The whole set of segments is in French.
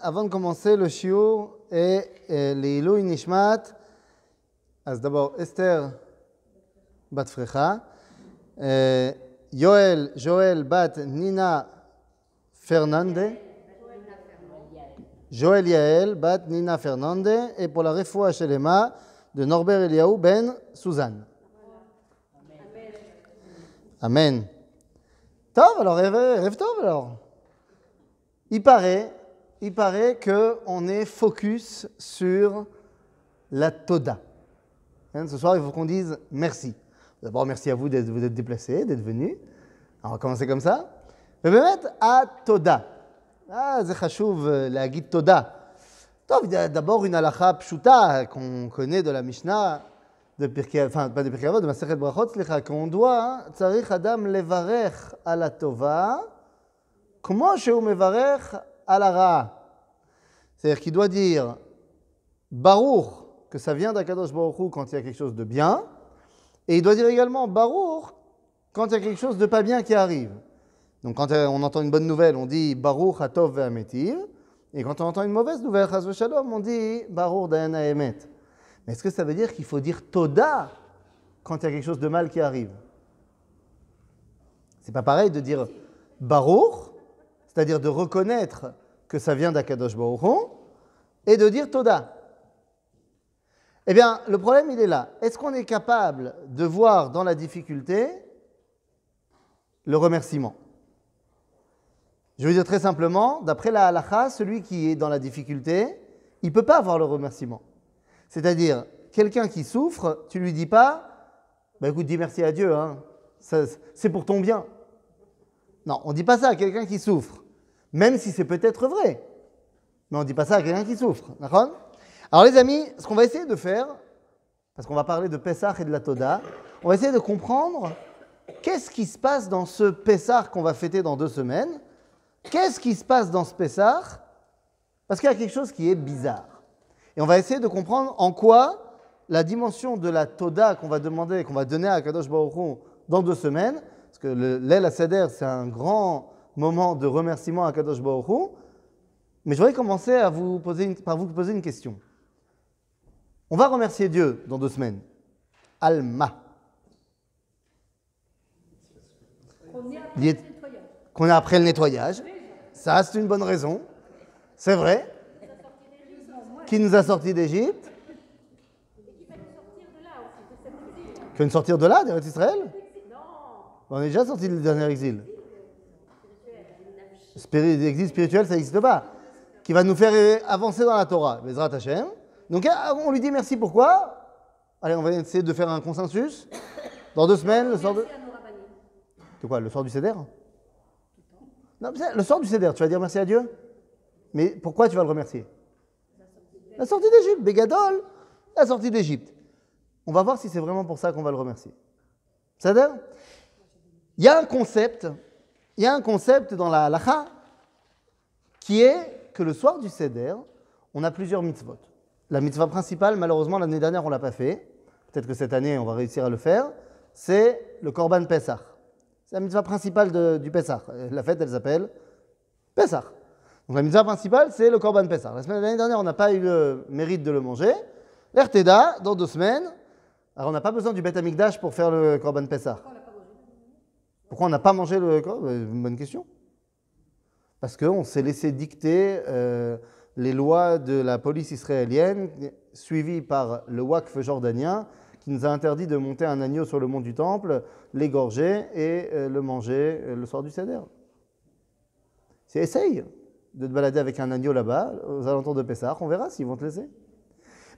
Avant de commencer le shiur et, et les Nishmat, אז d'abord Esther בת פריחה, euh, Yoel, Joël, bat nina Fernandez, Joël Yael, bat Nina Fernandez, et pour la refoua chez de Norbert Eliaou, ben Suzanne. Amen. Amen. alors, rêve, rêve alors. Il paraît il paraît que est focus sur la Toda. Hein, ce soir, il faut qu'on dise merci. D'abord, merci à vous d'être vous être déplacés, d'être venus. On va commencer comme ça. Mais ben, mettre à Toda. Ah, Zechashuv, la guide Toda. D'abord, une halakha pshuta qu'on connaît de la Mishnah, de Pirkei, enfin, pas de Pirkei Avot, de Maseret Brachot, qu'on doit, hein, tzarich adam levarech à la Tova, comment je mevarech Alara. C'est-à-dire qu'il doit dire Baruch, que ça vient d'Akadosh Baruch quand il y a quelque chose de bien, et il doit dire également Baruch quand il y a quelque chose de pas bien qui arrive. Donc quand euh, on entend une bonne nouvelle, on dit Baruch Hatov Ve'ametiv, et quand on entend une mauvaise nouvelle, Shalom, on dit Baruch Da'ena Mais est-ce que ça veut dire qu'il faut dire Toda quand il y a quelque chose de mal qui arrive C'est pas pareil de dire Baruch c'est-à-dire de reconnaître que ça vient d'Akadosh Baruch et de dire Toda. Eh bien, le problème, il est là. Est-ce qu'on est capable de voir dans la difficulté le remerciement Je veux dire très simplement, d'après la halakha, celui qui est dans la difficulté, il ne peut pas avoir le remerciement. C'est-à-dire, quelqu'un qui souffre, tu lui dis pas, bah écoute, dis merci à Dieu, hein. c'est pour ton bien. Non, on ne dit pas ça à quelqu'un qui souffre même si c'est peut-être vrai. Mais on ne dit pas ça à quelqu'un qui souffre. Alors les amis, ce qu'on va essayer de faire, parce qu'on va parler de Pessah et de la Toda, on va essayer de comprendre qu'est-ce qui se passe dans ce Pessah qu'on va fêter dans deux semaines. Qu'est-ce qui se passe dans ce Pessah Parce qu'il y a quelque chose qui est bizarre. Et on va essayer de comprendre en quoi la dimension de la Toda qu'on va demander, qu'on va donner à Kadosh Baruch dans deux semaines, parce que l'El Seder, c'est un grand moment de remerciement à Kadosh Baruch mais je voudrais commencer à vous poser par vous poser une question. On va remercier Dieu dans deux semaines. Alma. Qu'on a après le nettoyage. Ça, c'est une bonne raison. C'est vrai. Qui nous a sortis d'Égypte. Qui va nous sortir de là, d'Israël On est déjà sorti du dernier exil. L'exil spirituel, ça n'existe pas. Qui va nous faire euh, avancer dans la Torah. Bezrat Hashem. Donc euh, on lui dit merci pourquoi Allez, on va essayer de faire un consensus. Dans deux semaines, le sort de. C'est quoi Le sort du CEDER Non, le sort du CEDER, tu vas dire merci à Dieu Mais pourquoi tu vas le remercier La sortie d'Égypte, Bégadol, la sortie d'Égypte. On va voir si c'est vraiment pour ça qu'on va le remercier. C'est-à-dire Il y a un concept il y a un concept dans la halacha qui est que le soir du Seder, on a plusieurs mitzvot. La mitzvah principale, malheureusement, l'année dernière, on ne l'a pas fait. Peut-être que cette année, on va réussir à le faire. C'est le Korban pesach. C'est la mitzvah principale du pesach. La fête, elle s'appelle pesach. Donc la mitzvah principale, c'est le Korban pesach. La semaine l'année dernière, on n'a pas eu le mérite de le manger. L'Erteda, dans deux semaines. Alors, on n'a pas besoin du Bet pour faire le Korban pesach. Pourquoi on n'a pas mangé le C'est ben, Une bonne question. Parce qu'on s'est laissé dicter euh, les lois de la police israélienne, suivies par le Wakf jordanien, qui nous a interdit de monter un agneau sur le mont du Temple, l'égorger et euh, le manger euh, le soir du Seder. C'est essaye de te balader avec un agneau là-bas, aux alentours de Pessah, on verra s'ils vont te laisser.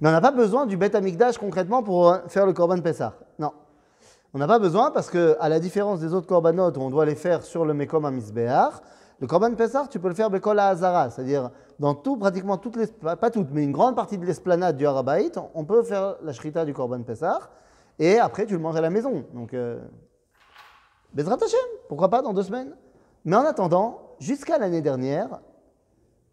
Mais on n'a pas besoin du Beth Amikdash concrètement pour faire le Korban Pessah. Non. On n'a pas besoin parce que, à la différence des autres korbanot où on doit les faire sur le Mekom à le korban Pessar, tu peux le faire Bekola Azara Hazara, c'est-à-dire dans tout, pratiquement toutes pas toutes, mais une grande partie de l'esplanade du Harabaït, on peut faire la shrita du korban Pessar et après tu le manges à la maison. Donc, euh, Bezrat pourquoi pas dans deux semaines Mais en attendant, jusqu'à l'année dernière,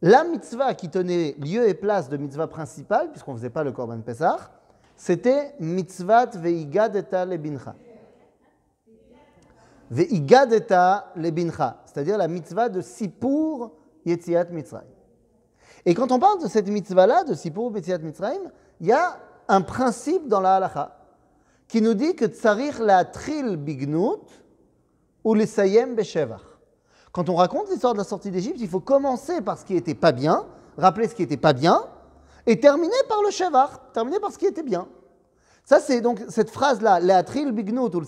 la mitzvah qui tenait lieu et place de mitzvah principale, puisqu'on ne faisait pas le korban Pessar, c'était mitzvah Ve'igadeta e bincha c'est-à-dire la mitzvah de sipur Yetziat Mitzrayim. Et quand on parle de cette mitzvah-là, de Sipur Yetziat Mitzrayim, il y a un principe dans la halacha qui nous dit que tsarich la tril bignut ou le sayem Quand on raconte l'histoire de la sortie d'Égypte, il faut commencer par ce qui n'était pas bien, rappeler ce qui n'était pas bien, et terminer par le shevach, terminer par ce qui était bien. Ça, c'est donc cette phrase-là, la tril bignut ou le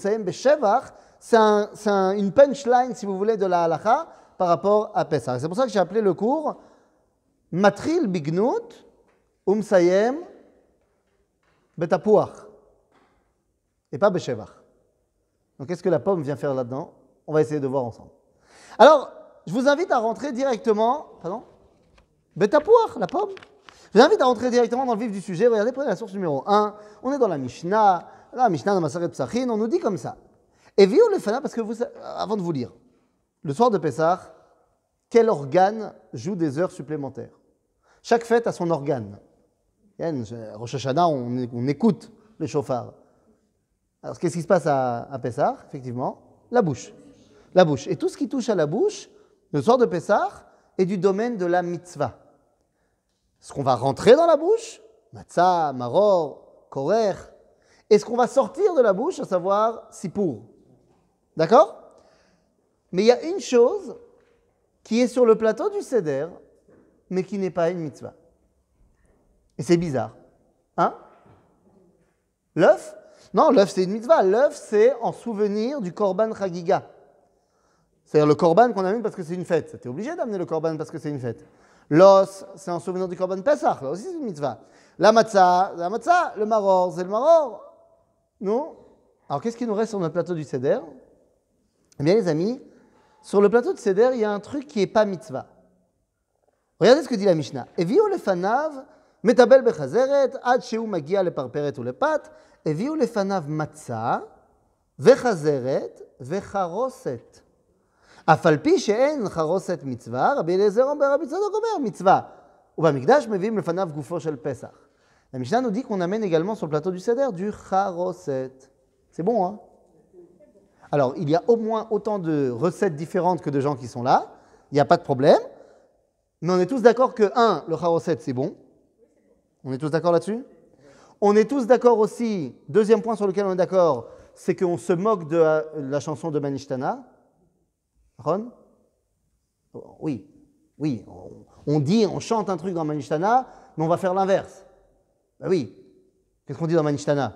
c'est une punchline, si vous voulez, de la halacha par rapport à Pessah. C'est pour ça que j'ai appelé le cours Matril Bignout Umsayem Betapouach et pas Beshevach. Donc qu'est-ce que la pomme vient faire là-dedans On va essayer de voir ensemble. Alors, je vous invite à rentrer directement. Pardon Betapouach, la pomme. Je vous invite à rentrer directement dans le vif du sujet. Regardez, prenez la source numéro 1. On est dans la Mishnah. La Mishnah de Masaret Psachin, on nous dit comme ça. Et vous le fana, parce que vous, avant de vous lire, le soir de Pessah, quel organe joue des heures supplémentaires Chaque fête a son organe. Rosh Hashanah, on, on écoute les chauffards Alors qu'est-ce qui se passe à, à Pessah Effectivement, la bouche. La bouche. Et tout ce qui touche à la bouche, le soir de Pessah, est du domaine de la mitzvah. Ce qu'on va rentrer dans la bouche, matzah, maror, korer, est ce qu'on va sortir de la bouche, à savoir sipur D'accord Mais il y a une chose qui est sur le plateau du Seder, mais qui n'est pas une mitzvah. Et c'est bizarre. Hein L'œuf Non, l'œuf c'est une mitzvah. L'œuf c'est en souvenir du Korban Chagiga. C'est-à-dire le Korban qu'on amène parce que c'est une fête. C'était obligé d'amener le Korban parce que c'est une fête. L'os, c'est en souvenir du Korban Pesach. Là aussi c'est une mitzvah. La matzah, la Le maror, c'est le maror. Non Alors qu'est-ce qui nous reste sur notre plateau du Seder eh bien, les amis, sur le plateau de Seder, il y a un truc qui n'est pas mitzvah. Regardez ce que dit la Mishnah. Eviu lefanav metabel bechazeret ad sheu magia leparperet ulepat. Eviu lefanav matza, vechazeret vecharoset. אף sheen charoset mitzvah, rabbi Eliezer רבי rabbi Tzadok, רבי mitzvah. »« אומר, מצווה. mevim מביאים לפניו גופו של pesach. La Mishnah nous dit qu'on amène également sur le plateau du Seder du charoset. C'est bon, hein alors, il y a au moins autant de recettes différentes que de gens qui sont là. Il n'y a pas de problème. Mais on est tous d'accord que, un, le recette c'est bon. On est tous d'accord là-dessus On est tous d'accord aussi, deuxième point sur lequel on est d'accord, c'est qu'on se moque de euh, la, chanson de Manishtana. Ron oh, Oui, oui. On dit, on chante un truc dans Manishtana, mais on va faire l'inverse. Ben oui. Qu'est-ce qu'on dit dans Manishtana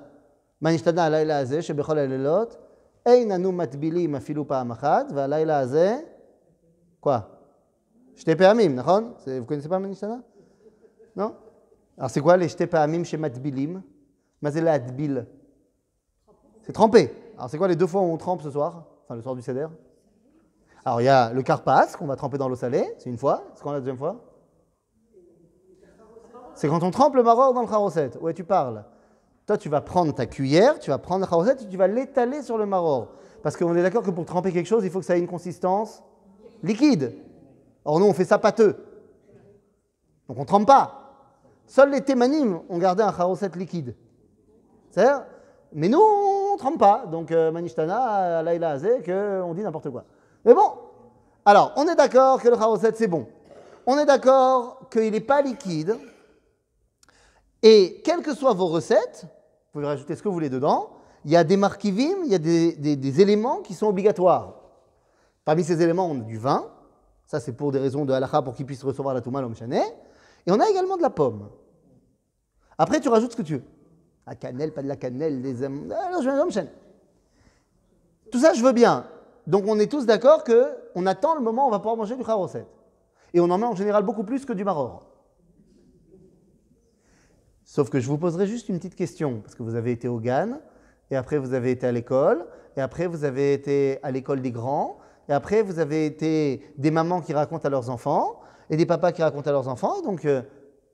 Manishtana, la ilaha Einanou matbili ma filou pa amachad, va laïla aze. Quoi J'te pa'amim, non Vous connaissez pas Manishana Non Alors c'est quoi les j'te pa'amim chez matbilim Mazela adbil. C'est trempé. Alors c'est quoi les deux fois où on trempe ce soir Enfin le soir du céder Alors il y a le carpas qu'on va tremper dans l'eau salée, c'est une fois. C'est quand la deuxième fois C'est quand on trempe le maror dans le carosette. Ouais, tu parles tu vas prendre ta cuillère, tu vas prendre la et tu vas l'étaler sur le maror. Parce qu'on est d'accord que pour tremper quelque chose, il faut que ça ait une consistance liquide. Or, nous, on fait ça pâteux. Donc, on ne trempe pas. Seuls les thémanimes ont gardé un charoset liquide. cest mais nous, on ne trempe pas. Donc, manistana, euh, Manishtana, Laila que on dit n'importe quoi. Mais bon, alors, on est d'accord que le charoset, c'est bon. On est d'accord qu'il n'est pas liquide. Et quelles que soient vos recettes, vous pouvez rajouter ce que vous voulez dedans. Il y a des marquivim, il y a des, éléments qui sont obligatoires. Parmi ces éléments, on a du vin. Ça, c'est pour des raisons de halakha, pour qu'ils puissent recevoir la touma, l'homme Et on a également de la pomme. Après, tu rajoutes ce que tu veux. La cannelle, pas de la cannelle, des... Alors, ah, je Tout ça, je veux bien. Donc, on est tous d'accord que on attend le moment où on va pouvoir manger du charoset. Et on en met en général beaucoup plus que du maror. Sauf que je vous poserai juste une petite question, parce que vous avez été au GAN, et après vous avez été à l'école, et après vous avez été à l'école des grands, et après vous avez été des mamans qui racontent à leurs enfants, et des papas qui racontent à leurs enfants, et donc euh,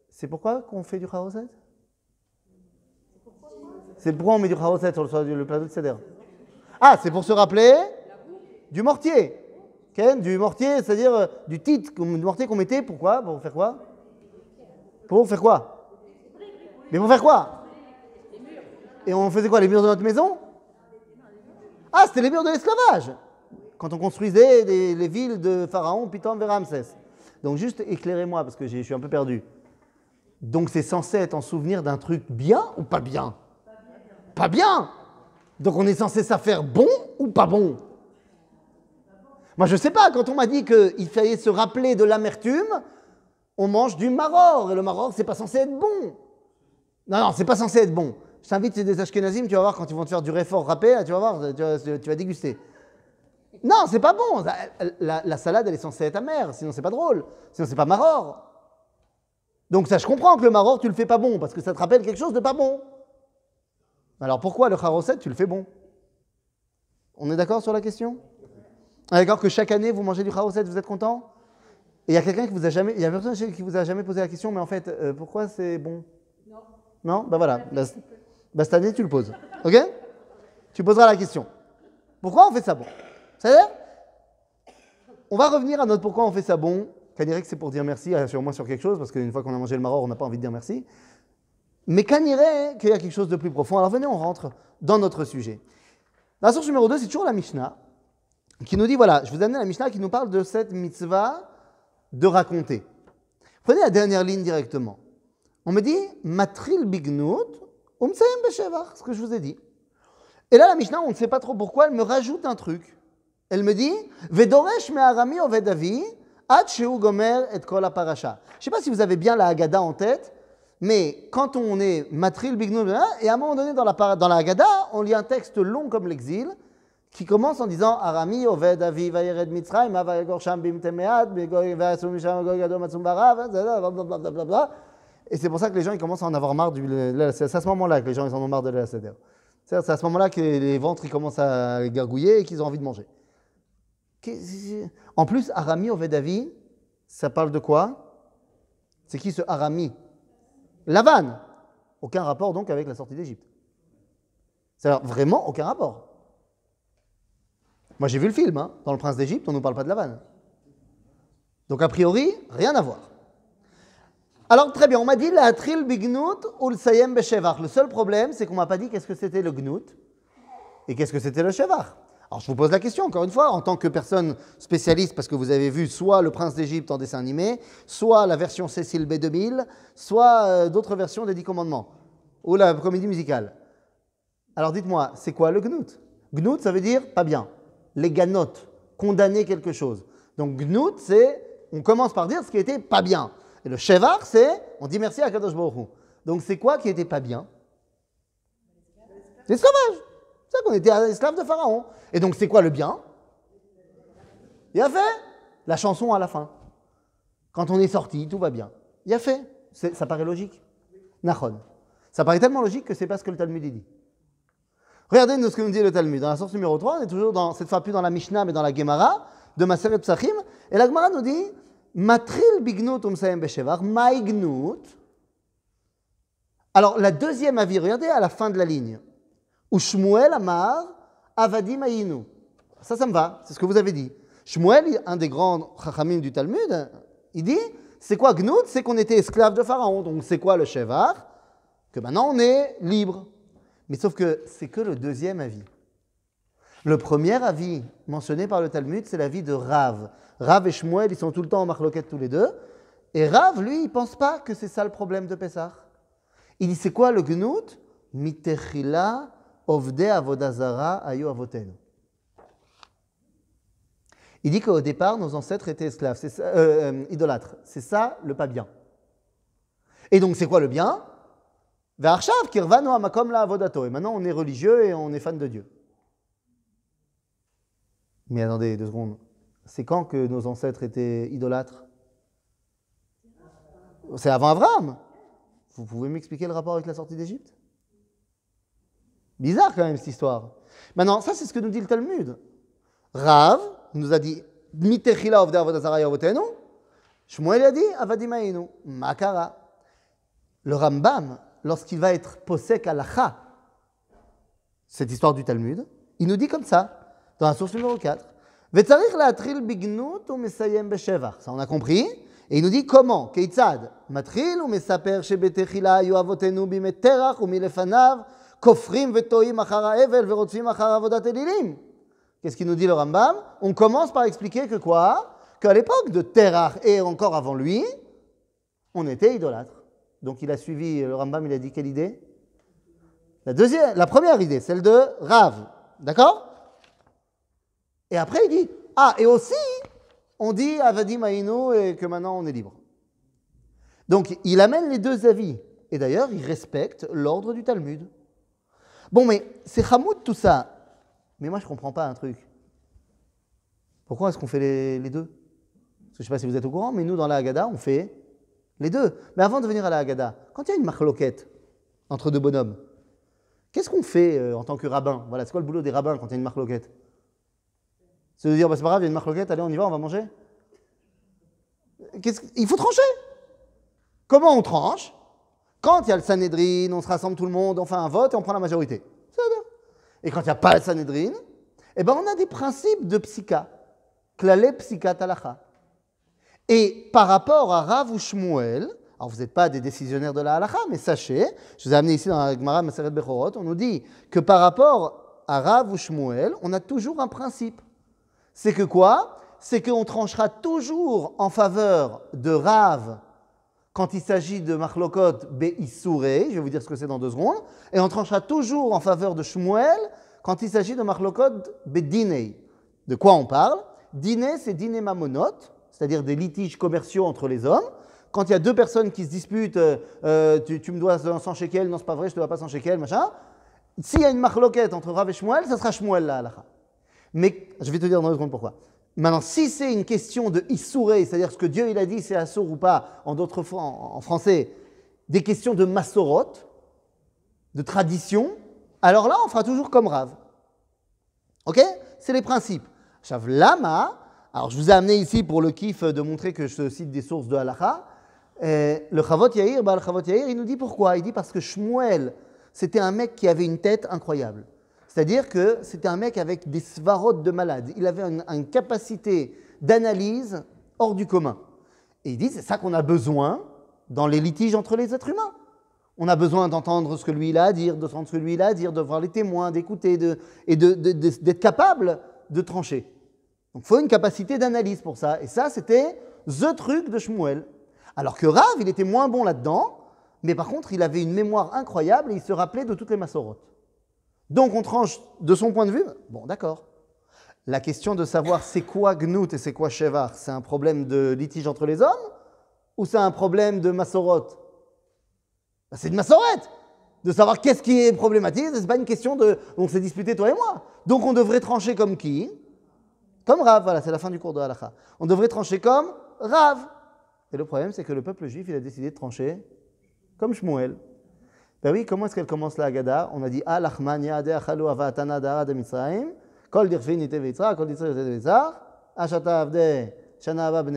c'est pourquoi qu'on fait du Chaoset C'est pourquoi on met du sur le, plateau de Seder Ah, c'est pour se rappeler du mortier. du mortier, c'est-à-dire euh, du titre, du mortier qu'on mettait, pourquoi Pour faire quoi Pour faire quoi mais pour faire quoi Et on faisait quoi Les murs de notre maison Ah, c'était les murs de l'esclavage Quand on construisait les, villes de Pharaon, Pitom et Ramsès. Donc juste éclairez-moi parce que je suis un peu perdu. Donc c'est censé être en souvenir d'un truc bien ou pas bien Pas bien Donc on est censé ça faire bon ou pas bon Moi je sais pas, quand on m'a dit qu'il fallait se rappeler de l'amertume, on mange du maror et le maror c'est pas censé être bon. Non, non, c'est pas censé être bon. Je t'invite des Ashkenazim, tu vas voir quand ils vont te faire du réfort râpé, tu vas voir, tu vas, déguster. Non, c'est pas bon. La, salade, elle est censée être amère, sinon c'est pas drôle, sinon c'est pas maror. Donc ça, je comprends que le maror, tu le fais pas bon, parce que ça te rappelle quelque chose de pas bon. Alors pourquoi le charoset, tu le fais bon On est d'accord sur la question D'accord que chaque année, vous mangez du charoset, vous êtes content il y a quelqu'un qui vous a jamais, il y a personne qui vous a jamais posé la question, mais en fait, euh, pourquoi c'est bon non Ben voilà. cette année, tu le poses. OK Tu poseras la question. Pourquoi on fait ça bon Ça veut On va revenir à notre pourquoi on fait ça bon. que c'est pour dire merci, sûrement sur quelque chose, parce qu'une fois qu'on a mangé le maror, on n'a pas envie de dire merci. Mais Kanirek, qu'il y a quelque chose de plus profond. Alors venez, on rentre dans notre sujet. La source numéro 2, c'est toujours la Mishnah, qui nous dit voilà, je vous amené la Mishnah qui nous parle de cette mitzvah de raconter. Prenez la dernière ligne directement. On me dit matril bignout, umseim beshevach, ce que je vous ai dit. Et là, la Mishnah, on ne sait pas trop pourquoi, elle me rajoute un truc. Elle me dit vedoresh harami ovedavi ad sheu gomer et kol parasha. Je ne sais pas si vous avez bien la Haggadah en tête, mais quand on est matril bignout, et à un moment donné dans la, dans la Haggadah, on lit un texte long comme l'exil, qui commence en disant Arami oved avi vayered mitzrayim avayegor sham bimtemead vayatsum misham gog barav blablabla et c'est pour ça que les gens ils commencent à en avoir marre du C'est à ce moment-là que les gens ils en ont marre de la C'est à ce moment-là que les ventres ils commencent à gargouiller et qu'ils ont envie de manger. En plus, Arami Ovedavi, ça parle de quoi C'est qui ce Arami Lavan Aucun rapport donc avec la sortie d'Égypte. C'est vraiment aucun rapport. Moi j'ai vu le film, hein. dans Le Prince d'Égypte, on ne nous parle pas de Lavan. Donc a priori, rien à voir. Alors très bien, on m'a dit la tril bignout ou le sayem beshevach. Le seul problème, c'est qu'on m'a pas dit qu'est-ce que c'était le gnout et qu'est-ce que c'était le shevar. Alors je vous pose la question encore une fois, en tant que personne spécialiste, parce que vous avez vu soit le prince d'Égypte en dessin animé, soit la version Cécile B2000, soit euh, d'autres versions des Dix Commandements, ou la comédie musicale. Alors dites-moi, c'est quoi le gnout Gnout, ça veut dire pas bien, les ganotes, condamner quelque chose. Donc gnout, c'est, on commence par dire ce qui était pas bien. Et le Shevar, c'est on dit merci à Kadosh Baruch Donc c'est quoi qui n'était pas bien L'esclavage. C'est ça qu'on était esclave de Pharaon. Et donc c'est quoi le bien Il a fait la chanson à la fin. Quand on est sorti, tout va bien. Il a fait. Ça paraît logique. Nachon. Ça paraît tellement logique que c'est pas ce que le Talmud dit. Regardez ce que nous dit le Talmud. Dans la source numéro 3, on est toujours dans, cette fois plus dans la Mishnah, mais dans la Gemara, de Maseret Psachim. Et la Gemara nous dit Matril bignout Alors, la deuxième avis, regardez à la fin de la ligne. Ou Shmuel Amar, Avadim Ça, ça me va, c'est ce que vous avez dit. Shmuel, un des grands chachamim du Talmud, il dit c'est quoi Gnout C'est qu'on était esclave de Pharaon. Donc, c'est quoi le Shevar Que maintenant, on est libre. Mais sauf que c'est que le deuxième avis. Le premier avis mentionné par le Talmud, c'est l'avis de Rav. Rav et Shmuel, ils sont tout le temps en marloquette tous les deux. Et Rav, lui, il pense pas que c'est ça le problème de Pessah. Il dit c'est quoi le gnout Il dit qu'au départ, nos ancêtres étaient esclaves, euh, euh, idolâtres. C'est ça le pas bien. Et donc, c'est quoi le bien kirvano la avodato. Et maintenant, on est religieux et on est fan de Dieu. Mais attendez deux secondes c'est quand que nos ancêtres étaient idolâtres C'est avant Abraham. Vous pouvez m'expliquer le rapport avec la sortie d'Égypte Bizarre quand même cette histoire. Maintenant, ça c'est ce que nous dit le Talmud. Rav nous a dit a Avadimainu. Makara. Le Rambam, lorsqu'il va être à alacha, cette histoire du Talmud, il nous dit comme ça, dans la source numéro 4. Ça, on a compris. Et il nous dit comment Qu'est-ce qu'il nous dit le Rambam On commence par expliquer que quoi Qu'à l'époque de Terach et encore avant lui, on était idolâtre. Donc il a suivi le Rambam, il a dit quelle idée La deuxième, la première idée, celle de Rav. D'accord et après, il dit Ah, et aussi, on dit Avadim Maïno et que maintenant on est libre. Donc, il amène les deux avis. Et d'ailleurs, il respecte l'ordre du Talmud. Bon, mais c'est Hamoud tout ça. Mais moi, je ne comprends pas un truc. Pourquoi est-ce qu'on fait les, deux Parce que je ne sais pas si vous êtes au courant, mais nous, dans la Haggadah, on fait les deux. Mais avant de venir à la Haggadah, quand il y a une marloquette entre deux bonhommes, qu'est-ce qu'on fait euh, en tant que rabbin Voilà, c'est quoi le boulot des rabbins quand il y a une marloquette c'est de dire, bah, c'est pas grave, il y a une marloquette, allez, on y va, on va manger. Il faut trancher. Comment on tranche Quand il y a le Sanhedrin, on se rassemble tout le monde, on fait un vote et on prend la majorité. Et quand il n'y a pas le Sanhedrin, eh ben on a des principes de psyka. Klale psika talacha. Et par rapport à Rav ou Shmuel, alors vous n'êtes pas des décisionnaires de la halakha, mais sachez, je vous ai amené ici dans la Gemara Maseret Bechorot, on nous dit que par rapport à Rav ou Shmuel, on a toujours un principe c'est que quoi C'est qu'on tranchera toujours en faveur de Rav quand il s'agit de Marlokot Beissouré, je vais vous dire ce que c'est dans deux secondes, et on tranchera toujours en faveur de Shmuel quand il s'agit de Marlokot Bedinei. De quoi on parle Diné, c'est diné mamonot, c'est-à-dire des litiges commerciaux entre les hommes. Quand il y a deux personnes qui se disputent, euh, euh, tu, me dois 100 shekels, non c'est pas vrai, je te dois pas 100 shekels, machin. S'il y a une marloquette entre Rav et Shmuel, ça sera Shmuel la mais je vais te dire dans deux secondes pourquoi. Maintenant, si c'est une question de issouré, c'est-à-dire ce que Dieu il a dit, c'est assour ou pas, en d'autres fois en français, des questions de massorote, de tradition, alors là, on fera toujours comme Rave. Ok C'est les principes. Chav Lama, alors je vous ai amené ici pour le kiff de montrer que je cite des sources de halakha. le Chavot Yair, bah, le Chavot Yair, il nous dit pourquoi Il dit parce que Shmuel, c'était un mec qui avait une tête incroyable. C'est-à-dire que c'était un mec avec des svarotes de malade. Il avait une, capacité d'analyse hors du commun. Et il dit, c'est ça qu'on a besoin dans les litiges entre les êtres humains. On a besoin d'entendre ce que lui là a à dire, de ce lui dire, de voir les témoins, d'écouter et d'être capable de trancher. Donc il faut une capacité d'analyse pour ça. Et ça, c'était the truc de Shmuel. Alors que Rav, il était moins bon là-dedans, mais par contre, il avait une mémoire incroyable et il se rappelait de toutes les massorotes. Donc on tranche de son point de vue Bon, d'accord. La question de savoir c'est quoi Gnout et c'est quoi Shevar, c'est un problème de litige entre les hommes ou c'est un problème de Massorote bah, C'est de Massorot De savoir qu'est-ce qui est problématique, c'est pas une question de. On s'est disputé toi et moi. Donc on devrait trancher comme qui Comme Rav, voilà, c'est la fin du cours de Halakha. On devrait trancher comme Rav. Et le problème, c'est que le peuple juif, il a décidé de trancher comme Shmuel. Ben oui, comment est-ce qu'elle commence la gada? On a dit Ah, Lachman, Yadeh, achalu Avatana, Dara, de Kol Dirfin, Ite, Vitzra, Kol Dirfin, Ite, Vitzra, Ashata, Avde, Shana, Abba,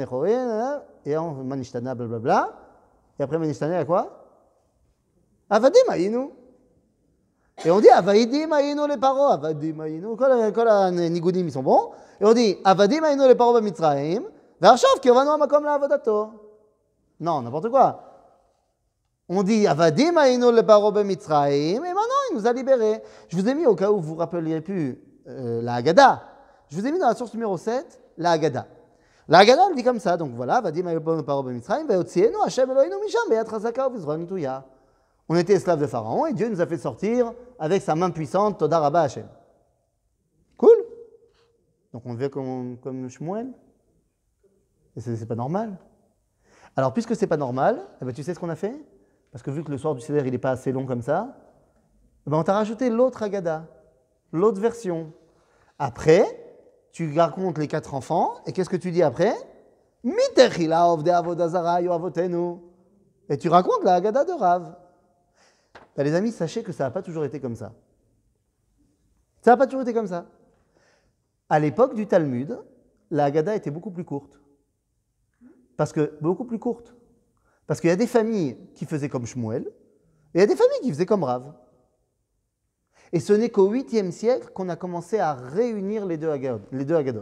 et on Manishtana, blablabla. Et après Manishtana, il y a quoi Avadim, ayinu » Et on dit Avadim, ayinu les paro, Avadim, ayinu » Kol Nigudim, ils sont bons. Et on dit Avadim, Aïnou, les paros, Mitzraim, ועכשיו, כי hamakom la לעבודתו. Non, n'importe quoi. On dit Avadim Aïno le Paro Mitzraim, et maintenant il nous a libérés. Je vous ai mis, au cas où vous ne vous rappelleriez plus euh, la Haggadah, je vous ai mis dans la source numéro 7, la Haggadah. La Haggadah, elle dit comme ça, donc voilà, Avadim Aïno le Paro Misham, Vizron On était esclaves de Pharaon et Dieu nous a fait sortir avec sa main puissante, Todaraba Hashem. Cool Donc on vit comme, comme Shmuel Et c'est pas normal. Alors puisque c'est pas normal, eh ben, tu sais ce qu'on a fait parce que vu que le soir du Seder, il n'est pas assez long comme ça, eh ben on t'a rajouté l'autre Agada, l'autre version. Après, tu racontes les quatre enfants, et qu'est-ce que tu dis après Et tu racontes la Agada de Rav. Bah, les amis, sachez que ça n'a pas toujours été comme ça. Ça n'a pas toujours été comme ça. À l'époque du Talmud, la Agada était beaucoup plus courte. Parce que, beaucoup plus courte. Parce qu'il y a des familles qui faisaient comme Shmuel, et il y a des familles qui faisaient comme Rave. Et ce n'est qu'au 8e siècle qu'on a commencé à réunir les deux, agadotes. Les deux Et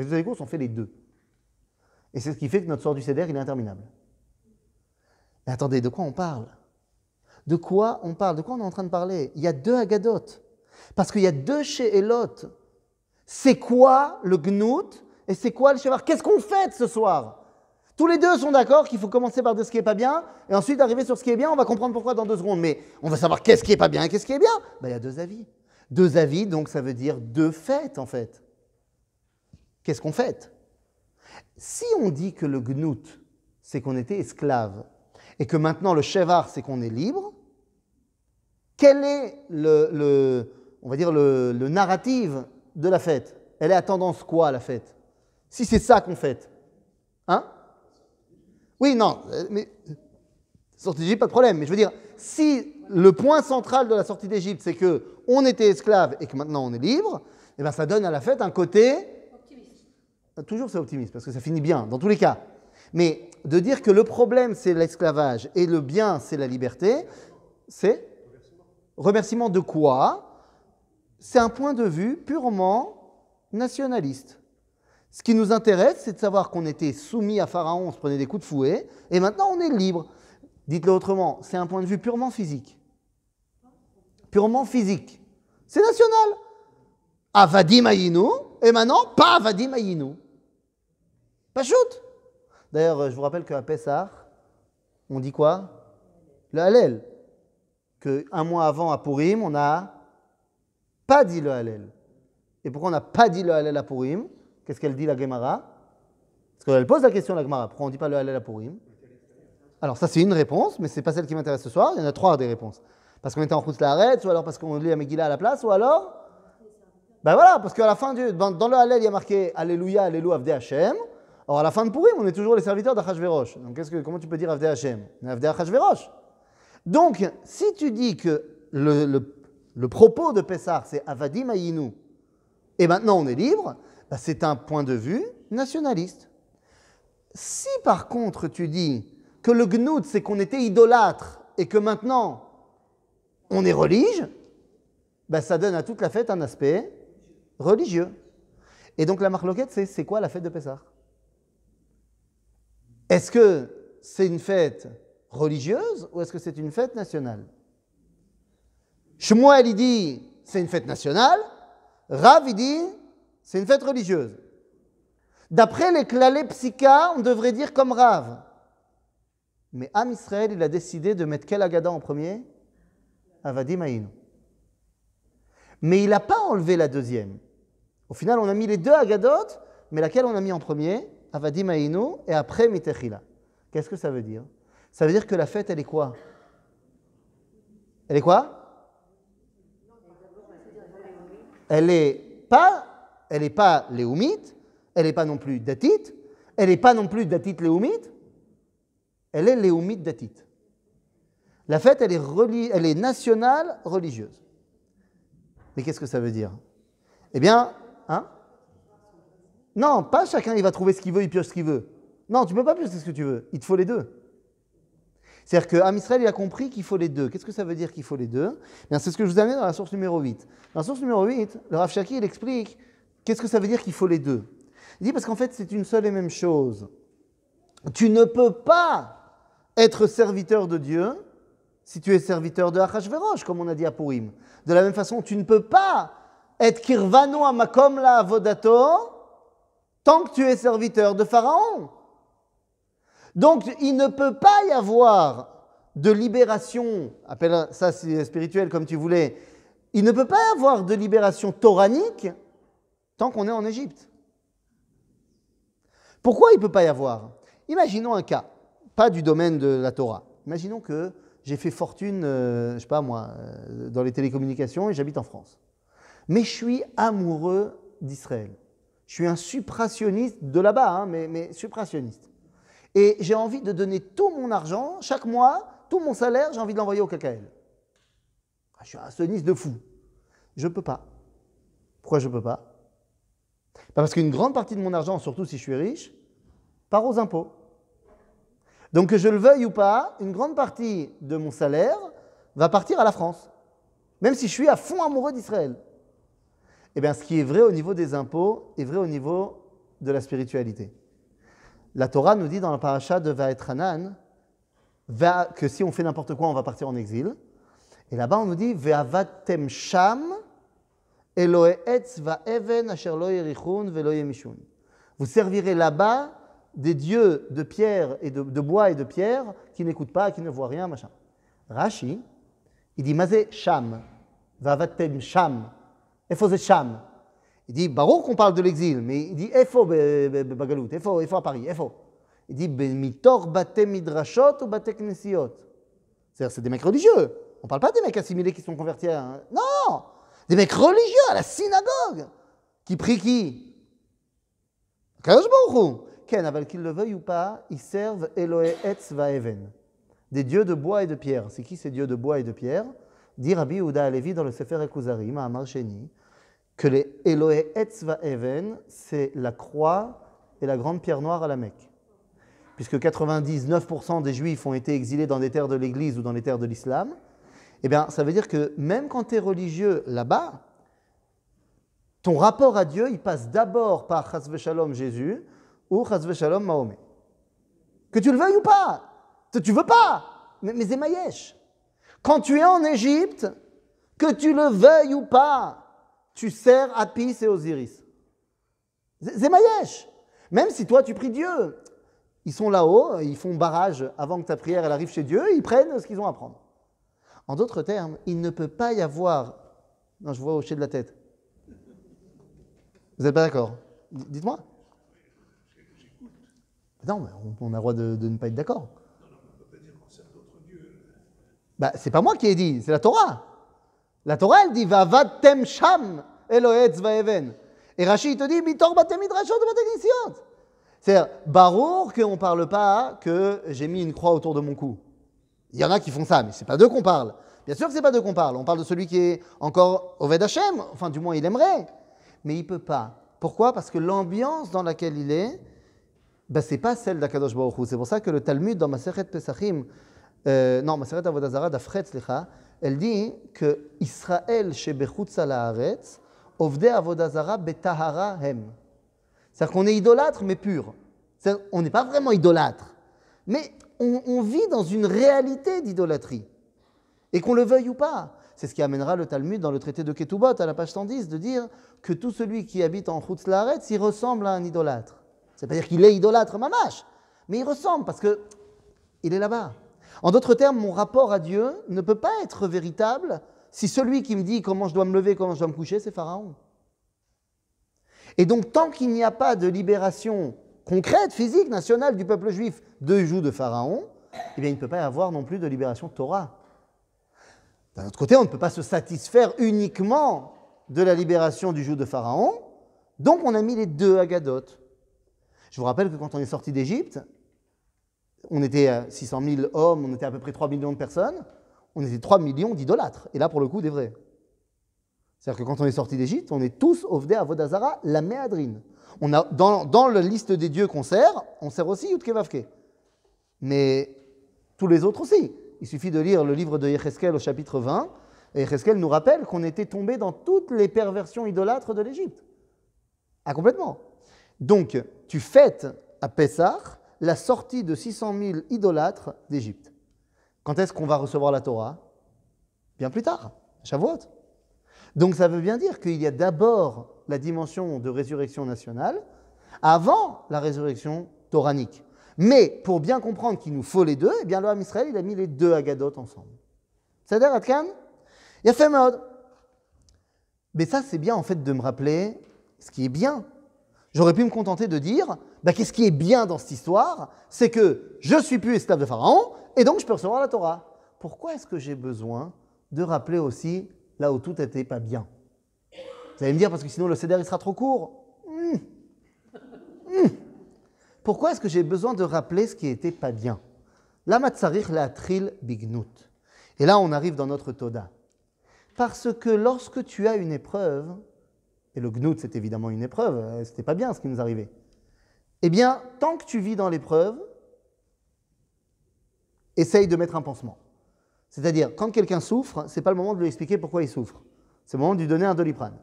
les deux courses, fait les deux. Et c'est ce qui fait que notre sort du Cédaire est interminable. Mais attendez, de quoi on parle De quoi on parle De quoi on est en train de parler Il y a deux agadotes. Parce qu'il y a deux chez Elot. C'est quoi le gnout et c'est quoi le chevar Qu'est-ce qu'on fait ce soir tous les deux sont d'accord qu'il faut commencer par de ce qui n'est pas bien, et ensuite arriver sur ce qui est bien, on va comprendre pourquoi dans deux secondes. Mais on va savoir qu'est-ce qui est pas bien et qu'est-ce qui est bien. Ben, il y a deux avis. Deux avis, donc ça veut dire deux fêtes en fait. Qu'est-ce qu'on fête Si on dit que le gnout, c'est qu'on était esclave, et que maintenant le chevar, c'est qu'on est libre, quel est le, on va dire le, le narratif de la fête Elle est à tendance quoi la fête Si c'est ça qu'on fête Hein oui, non, euh, mais sortie d'Égypte, pas de problème. Mais je veux dire, si le point central de la sortie d'Égypte, c'est que on était esclave et que maintenant on est libre, eh bien, ça donne à la fête un côté optimiste. Toujours c'est optimiste parce que ça finit bien dans tous les cas. Mais de dire que le problème c'est l'esclavage et le bien c'est la liberté, c'est remerciement de quoi C'est un point de vue purement nationaliste. Ce qui nous intéresse, c'est de savoir qu'on était soumis à Pharaon, on se prenait des coups de fouet, et maintenant on est libre. Dites-le autrement, c'est un point de vue purement physique. Purement physique. C'est national. Avadim Ayinou, et maintenant pas Avadim Ayinou. Pas shoot. D'ailleurs, je vous rappelle qu'à Pessah, on dit quoi Le halel. Que un mois avant à Purim, on n'a pas dit le halel. Et pourquoi on n'a pas dit le halel à Purim Qu'est-ce qu'elle dit la Gemara Parce qu'elle pose la question la Gemara. Pourquoi on ne dit pas le halal à Purim Alors, ça, c'est une réponse, mais ce n'est pas celle qui m'intéresse ce soir. Il y en a trois des réponses. Parce qu'on était en route la arrête, ou alors parce qu'on lit à Megillah à la place, ou alors. Ben voilà, parce qu'à la fin du. Dans, le halal, il y a marqué Alléluia, Alléluia, Avdé Hachem. Or, à la fin de Purim, on est toujours les serviteurs d'Achashverosh. Donc, quest que, comment tu peux dire Avdé Hachem Avdé Achashverosh. Donc, si tu dis que le, propos de Pessar, c'est Avadim Ayinu, et maintenant on est libre, bah, c'est un point de vue nationaliste. Si par contre tu dis que le gnout, c'est qu'on était idolâtre et que maintenant on est religieux, ben ça donne à toute la fête un aspect religieux. Et donc la marloquette, c'est, c'est quoi la fête de Pessah Est-ce que c'est une fête religieuse ou est-ce que c'est une fête nationale Shmuel, il dit c'est une fête nationale. Rav, il dit c'est une fête religieuse. D'après les on devrait dire comme rave. Mais Am Israël, il a décidé de mettre quel Agada en premier Avadim Mais il n'a pas enlevé la deuxième. Au final, on a mis les deux Agadot, mais laquelle on a mis en premier Avadim et après Mitechila. Qu'est-ce que ça veut dire Ça veut dire que la fête, elle est quoi Elle est quoi Elle est pas elle n'est pas léoumite, elle n'est pas non plus datite, elle n'est pas non plus datite léoumite, elle est léoumite datite. La fête, elle est, est nationale religieuse. Mais qu'est-ce que ça veut dire Eh bien, hein Non, pas chacun, il va trouver ce qu'il veut, il pioche ce qu'il veut. Non, tu ne peux pas piocher ce que tu veux, il te faut les deux. C'est-à-dire il a compris qu'il faut les deux. Qu'est-ce que ça veut dire qu'il faut les deux eh C'est ce que je vous amène dans la source numéro 8. Dans la source numéro 8, le Rav Shaki, il explique Qu'est-ce que ça veut dire qu'il faut les deux Il dit parce qu'en fait, c'est une seule et même chose. Tu ne peux pas être serviteur de Dieu si tu es serviteur de Achashverosh, comme on a dit à Purim. De la même façon, tu ne peux pas être kirvano amakom la avodato tant que tu es serviteur de Pharaon. Donc, il ne peut pas y avoir de libération, appelle ça spirituel comme tu voulais, il ne peut pas y avoir de libération toranique tant qu'on est en Égypte. Pourquoi il ne peut pas y avoir Imaginons un cas, pas du domaine de la Torah. Imaginons que j'ai fait fortune, je euh, je sais pas moi, euh, dans les télécommunications et j'habite en France. Mais je suis amoureux d'Israël. Je suis un suprationniste de là-bas, hein, mais, mais suprationniste. Et j'ai envie de donner tout mon argent, chaque mois, tout mon salaire, j'ai envie de l'envoyer au KKL. Ah, je suis un sioniste de fou. Je ne peux pas. Pourquoi je ne peux pas bah, parce qu'une grande partie de mon argent, surtout si je suis riche, part aux impôts. Donc que je le veuille ou pas, une grande partie de mon salaire va partir à la France, même si je suis à fond amoureux d'Israël. Eh bien, ce qui est vrai au niveau des impôts est vrai au niveau de la spiritualité. La Torah nous dit dans la paracha de Vaetranan que si on fait n'importe quoi, on va partir en exil. Et là-bas, on nous dit Ve'avatem sham vous servirez là-bas des dieux de pierre et de, bois et de pierre qui n'écoutent pas, qui ne voient rien, machin. Rashi, il dit Mazé Sham, Vavatem Sham, Efo Sham. Il dit Baruch, qu'on parle de l'exil, mais il dit Efo Bagalout, Efo, Efo à Paris, Efo. Il dit ben Mitor Batem Midrashot ou Bate Knesiot. C'est-à-dire, c'est des mecs religieux. On ne parle pas des mecs assimilés qui sont convertis à. Non! des mecs religieux à la synagogue, qui prient qui Kadosh Ken, qu'ils le veuillent ou pas, ils servent Eloé Etz Even, des dieux de bois et de pierre. C'est qui ces dieux de bois et de pierre Dit Rabbi Ouda Alevi dans le Sefer Ekuzari, Mahamar que les Eloé Etz Even, c'est la croix et la grande pierre noire à la Mecque. Puisque 99% des juifs ont été exilés dans des terres de l'Église ou dans les terres de l'islam, eh bien, ça veut dire que même quand tu es religieux là-bas, ton rapport à Dieu, il passe d'abord par Chazve Shalom Jésus ou Chazve Shalom Mahomet. Que tu le veuilles ou pas, tu veux pas, mais, mais Quand tu es en Égypte, que tu le veuilles ou pas, tu sers Apis et Osiris. Mayesh. Même si toi tu pries Dieu, ils sont là-haut, ils font barrage avant que ta prière elle arrive chez Dieu, ils prennent ce qu'ils ont à prendre. En d'autres termes, il ne peut pas y avoir. Non, je vois hocher de la tête. Vous n'êtes pas d'accord Dites-moi. Non, mais on, a le droit de, ne pas être d'accord. Bah, c'est pas moi qui ai dit, c'est la Torah. La Torah, elle dit vad tem sham va Et Rachid te dit batem C'est-à-dire, barour qu'on ne parle pas que j'ai mis une croix autour de mon cou. Il y en a qui font ça, mais ce n'est pas d'eux qu'on parle. Bien sûr que n'est pas d'eux qu'on parle. On parle de celui qui est encore au Hachem. Enfin, du moins, il aimerait. Mais il peut pas. Pourquoi Parce que l'ambiance dans laquelle il est, ben, c'est pas celle d'Akadosh Baruch C'est pour ça que le Talmud dans Maseret Pesachim, euh, non, Maseret Avodazara d'Afret, elle dit que Israël chez la Haaretz, Ovde Avodazara Betahara Hem. C'est-à-dire qu'on est idolâtre, mais pur. on n'est pas vraiment idolâtre. Mais on, vit dans une réalité d'idolâtrie. Et qu'on le veuille ou pas. C'est ce qui amènera le Talmud dans le traité de Ketubot à la page 110 de dire que tout celui qui habite en Khutzlaret s'y ressemble à un idolâtre. C'est à dire qu'il est idolâtre mamache, mais il ressemble parce que il est là-bas. En d'autres termes, mon rapport à Dieu ne peut pas être véritable si celui qui me dit comment je dois me lever, comment je dois me coucher, c'est Pharaon. Et donc, tant qu'il n'y a pas de libération concrète, physique, nationale du peuple juif de joug de Pharaon, eh bien, il ne peut pas y avoir non plus de libération Torah. D'un autre côté, on ne peut pas se satisfaire uniquement de la libération du joug de Pharaon, donc on a mis les deux agadotes. Je vous rappelle que quand on est sorti d'Égypte, on était à 600 000 hommes, on était à peu près 3 millions de personnes, on était 3 millions d'idolâtres, et là pour le coup des vrais. C'est-à-dire que quand on est sorti d'Égypte, on est tous à Avodazara, la méadrine. On a, dans, dans la liste des dieux qu'on sert, on sert aussi Yudkevavke. Mais tous les autres aussi. Il suffit de lire le livre de Yecheskel au chapitre 20, et Yecheskel nous rappelle qu'on était tombé dans toutes les perversions idolâtres de l'Égypte. Ah, complètement. Donc, tu fêtes à Pessah la sortie de 600 000 idolâtres d'Égypte. Quand est-ce qu'on va recevoir la Torah Bien plus tard, Shavuot. Donc ça veut bien dire qu'il y a d'abord la dimension de résurrection nationale avant la résurrection toranique. Mais pour bien comprendre qu'il nous faut les deux, eh bien l'homme Israël, il a mis les deux agadotes ensemble. C'est-à-dire, Atkan, il a fait mode. Mais ça, c'est bien en fait de me rappeler ce qui est bien. J'aurais pu me contenter de dire, bah, qu'est-ce qui est bien dans cette histoire C'est que je suis plus esclave de Pharaon et donc je peux recevoir la Torah. Pourquoi est-ce que j'ai besoin de rappeler aussi là où tout n'était pas bien. Vous allez me dire, parce que sinon le CDR il sera trop court. Hmm. Hmm. Pourquoi est-ce que j'ai besoin de rappeler ce qui n'était pas bien La la tril bignout. Et là, on arrive dans notre Toda. Parce que lorsque tu as une épreuve, et le gnout, c'est évidemment une épreuve, euh, c'était pas bien ce qui nous arrivait. Eh bien, tant que tu vis dans l'épreuve, essaye de mettre un pansement. C'est-à-dire, quand quelqu'un souffre, ce n'est pas le moment de lui expliquer pourquoi il souffre. C'est le moment de lui donner un doliprane.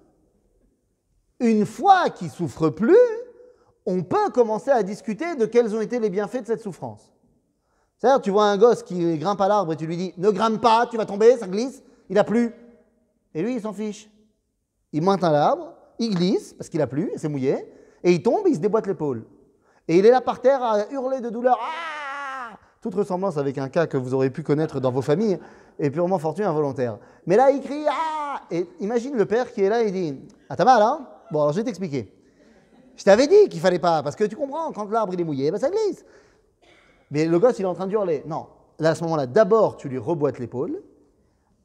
Une fois qu'il souffre plus, on peut commencer à discuter de quels ont été les bienfaits de cette souffrance. C'est-à-dire, tu vois un gosse qui grimpe à l'arbre et tu lui dis Ne grimpe pas, tu vas tomber, ça glisse, il a plu. Et lui, il s'en fiche. Il à l'arbre, il glisse parce qu'il a plu, c'est mouillé, et il tombe, il se déboîte l'épaule. Et il est là par terre à hurler de douleur Ah toute ressemblance avec un cas que vous aurez pu connaître dans vos familles est purement fortuite involontaire. Mais là, il crie Ah Et imagine le père qui est là et dit Ah, t'as mal, hein Bon, alors je vais t'expliquer. Je t'avais dit qu'il fallait pas, parce que tu comprends, quand l'arbre il est mouillé, eh ben, ça glisse. Mais le gosse, il est en train hurler. Non, là, à ce moment-là, d'abord, tu lui reboites l'épaule.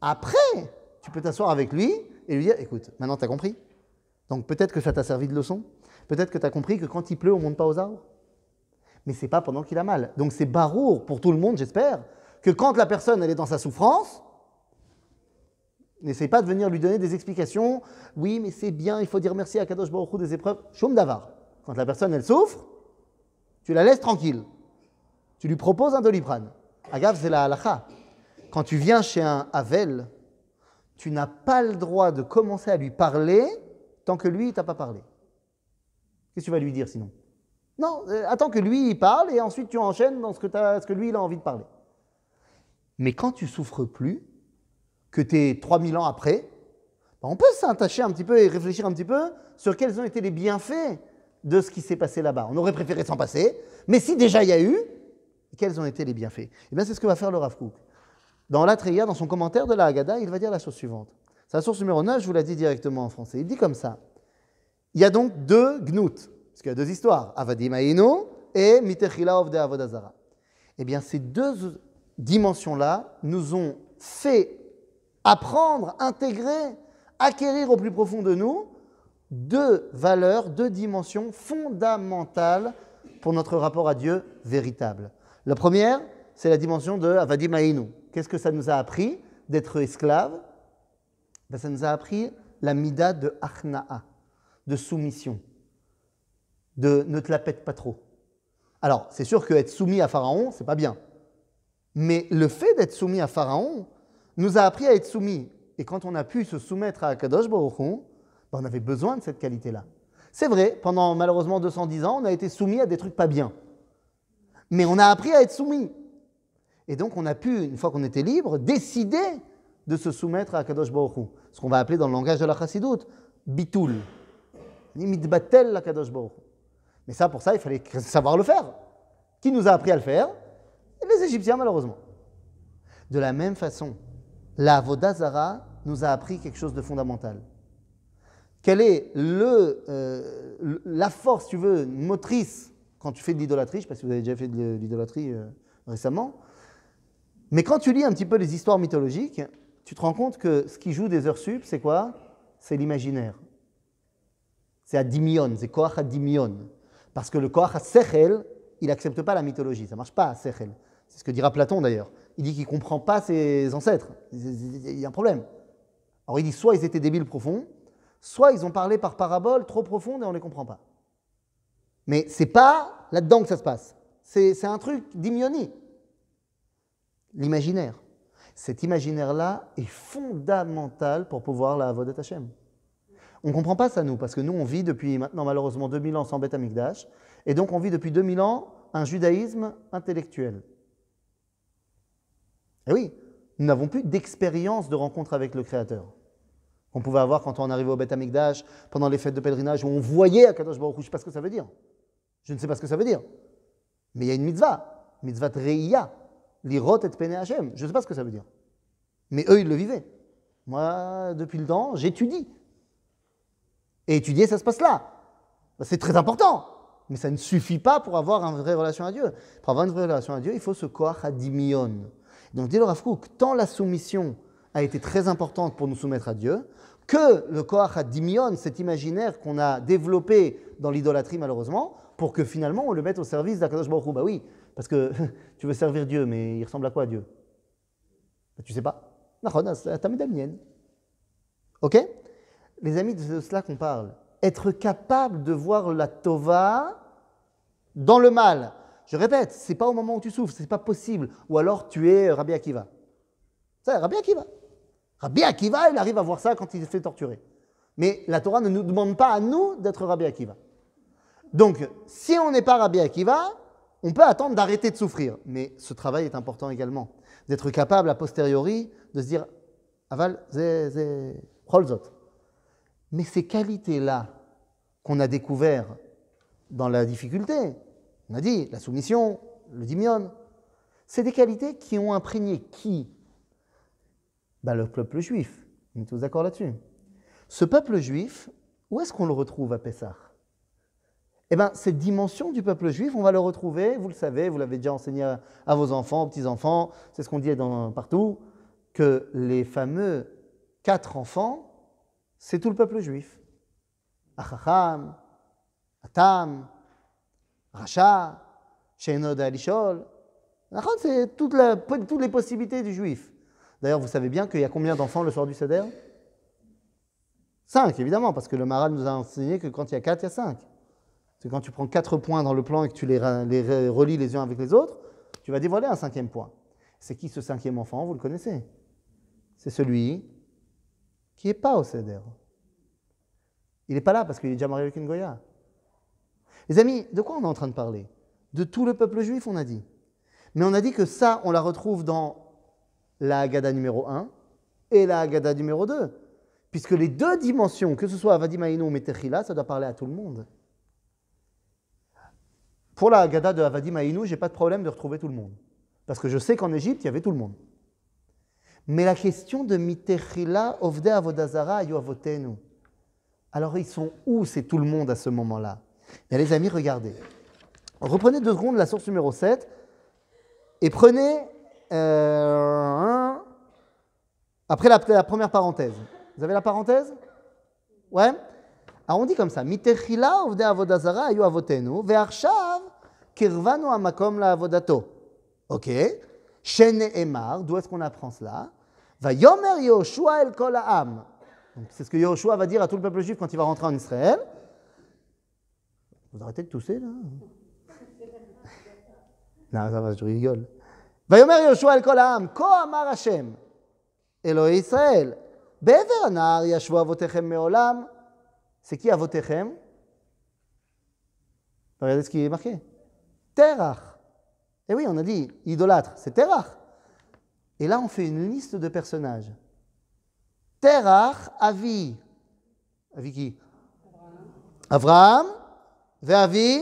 Après, tu peux t'asseoir avec lui et lui dire Écoute, maintenant, t'as compris. Donc peut-être que ça t'a servi de leçon. Peut-être que tu as compris que quand il pleut, on ne monte pas aux arbres mais n'est pas pendant qu'il a mal. Donc c'est barour pour tout le monde, j'espère, que quand la personne elle est dans sa souffrance, n'essaye pas de venir lui donner des explications. Oui, mais c'est bien, il faut dire merci à Kadosh Baruch des épreuves. Choum d'avar. Quand la personne elle souffre, tu la laisses tranquille. Tu lui proposes un doliprane. Agave, c'est la halakha. Quand tu viens chez un Havel, tu n'as pas le droit de commencer à lui parler tant que lui, t'a pas parlé. Qu'est-ce que tu vas lui dire sinon non, euh, attends que lui, il parle et ensuite tu enchaînes dans ce que, ce que lui, il a envie de parler. Mais quand tu souffres plus, que tu es 3000 ans après, ben, on peut s'attacher un petit peu et réfléchir un petit peu sur quels ont été les bienfaits de ce qui s'est passé là-bas. On aurait préféré s'en passer, mais si déjà il y a eu, quels ont été les bienfaits Et eh bien c'est ce que va faire le Rav Dans l'Atreya, dans son commentaire de la Haggadah, il va dire la chose suivante. Sa source numéro 9, je vous la dis directement en français. Il dit comme ça. Il y a donc deux gnouts. Parce qu'il y a deux histoires, Avadim et Mitechila de Avodazara. Eh bien, ces deux dimensions-là nous ont fait apprendre, intégrer, acquérir au plus profond de nous deux valeurs, deux dimensions fondamentales pour notre rapport à Dieu véritable. La première, c'est la dimension de Avadim Qu'est-ce que ça nous a appris d'être esclave ben, Ça nous a appris la mida de Achnaa, de soumission de ne te la pète pas trop. Alors, c'est sûr qu'être soumis à Pharaon, c'est pas bien. Mais le fait d'être soumis à Pharaon nous a appris à être soumis. Et quand on a pu se soumettre à Kadosh Baruch ben, on avait besoin de cette qualité-là. C'est vrai, pendant malheureusement 210 ans, on a été soumis à des trucs pas bien. Mais on a appris à être soumis. Et donc, on a pu, une fois qu'on était libre, décider de se soumettre à Kadosh Baruch Ce qu'on va appeler dans le langage de la chassidoute, bitoul. la Kadosh mais ça, pour ça, il fallait savoir le faire. Qui nous a appris à le faire Les Égyptiens, malheureusement. De la même façon, la Vodazara nous a appris quelque chose de fondamental. Quelle est le, euh, la force, tu veux, motrice, quand tu fais de l'idolâtrie Je ne sais pas si vous avez déjà fait de l'idolâtrie euh, récemment. Mais quand tu lis un petit peu les histoires mythologiques, tu te rends compte que ce qui joue des heures sup, c'est quoi C'est l'imaginaire. C'est Adimion, c'est Koach Adimion. Parce que le Koach Sechel, il n'accepte pas la mythologie, ça ne marche pas, à Sechel. C'est ce que dira Platon d'ailleurs. Il dit qu'il ne comprend pas ses ancêtres. Il y a un problème. Alors il dit soit ils étaient débiles profonds, soit ils ont parlé par paraboles trop profondes et on ne les comprend pas. Mais c'est pas là-dedans que ça se passe. C'est un truc d'imionie. L'imaginaire. Cet imaginaire-là est fondamental pour pouvoir la Avodat Hashem. On ne comprend pas ça, nous, parce que nous, on vit depuis maintenant, malheureusement, 2000 ans sans Beth amigdash et donc on vit depuis 2000 ans un judaïsme intellectuel. Et eh oui, nous n'avons plus d'expérience de rencontre avec le Créateur. On pouvait avoir quand on arrivait au Beth Amikdash, pendant les fêtes de pèlerinage, où on voyait à Kadosh Baruch je ne sais pas ce que ça veut dire. Je ne sais pas ce que ça veut dire. Mais il y a une mitzvah, mitzvah Reiya, l'irot et pene Je ne sais pas ce que ça veut dire. Mais eux, ils le vivaient. Moi, depuis le temps, j'étudie et étudier, ça se passe là. C'est très important, mais ça ne suffit pas pour avoir une vraie relation à Dieu. Pour avoir une vraie relation à Dieu, il faut ce koach adimion. Donc, dit le Rav tant la soumission a été très importante pour nous soumettre à Dieu, que le koach adimion, cet imaginaire qu'on a développé dans l'idolâtrie malheureusement, pour que finalement on le mette au service d'Akadash Baruch Bah oui, parce que tu veux servir Dieu, mais il ressemble à quoi Dieu bah, Tu sais pas. Ok les amis, c'est de cela qu'on parle. Être capable de voir la Tova dans le mal. Je répète, ce n'est pas au moment où tu souffres, Ce n'est pas possible. Ou alors tu es Rabbi Akiva. Ça, Rabbi Akiva. Rabbi Akiva, il arrive à voir ça quand il se fait torturer. Mais la Torah ne nous demande pas à nous d'être Rabbi Akiva. Donc, si on n'est pas Rabbi Akiva, on peut attendre d'arrêter de souffrir. Mais ce travail est important également. D'être capable, a posteriori, de se dire Aval, zé, zé, holzot. Mais ces qualités-là qu'on a découvertes dans la difficulté, on a dit la soumission, le dimion, c'est des qualités qui ont imprégné qui ben, Le peuple juif. On est tous d'accord là-dessus. Ce peuple juif, où est-ce qu'on le retrouve à Pessah eh bien, cette dimension du peuple juif, on va le retrouver, vous le savez, vous l'avez déjà enseigné à, vos enfants, aux petits-enfants, c'est ce qu'on dit dans, partout, que les fameux quatre enfants c'est tout le peuple juif. Achacham, Atam, Racha, Sheinod Alishol. C'est toutes les possibilités du juif. D'ailleurs, vous savez bien qu'il y a combien d'enfants le soir du Seder Cinq, évidemment, parce que le Maral nous a enseigné que quand il y a quatre, il y a cinq. C'est quand tu prends quatre points dans le plan et que tu les, les relis les uns avec les autres, tu vas dévoiler un cinquième point. C'est qui ce cinquième enfant Vous le connaissez. C'est celui qui n'est pas au CEDER. Il n'est pas là parce qu'il est déjà marié avec une Goya. Les amis, de quoi on est en train de parler De tout le peuple juif, on a dit. Mais on a dit que ça, on la retrouve dans la Haggadah numéro 1 et la Haggadah numéro 2. Puisque les deux dimensions, que ce soit Avadim Haynu ou Metechila, ça doit parler à tout le monde. Pour la Haggadah de Avadim je j'ai pas de problème de retrouver tout le monde. Parce que je sais qu'en Égypte, il y avait tout le monde. Mais la question de Mitechila, Ovde Avodazara, avotenu » Alors ils sont où C'est tout le monde à ce moment-là. Mais les amis, regardez. Reprenez deux secondes la source numéro 7 et prenez euh, après la, première parenthèse. Vous avez la parenthèse Ouais Alors on dit comme ça Mitechila, Ovde Avodazara, avotenu »« Ve'archav Kirvanu Amakom la Avodato. Ok Shene Emar, d'où est-ce qu'on apprend cela Va Yomer Yehoshua el Kol Ha'am. C'est ce que Yoshua va dire à tout le peuple juif quand il va rentrer en Israël. Vous arrêtez de tousser là Non, ça va, je rigole. Va Yomer Yehoshua el Kol Ha'am, Ko Amar Hashem, Eloi Israël, Be'ever Anar Yashua Meolam. C'est qui Avotechem Regardez ce qui est marqué. Terach. Et eh oui, on a dit idolâtre, c'est Terach. Et là, on fait une liste de personnages. Terach, Avi. Avi qui Avraham, Ve'avi,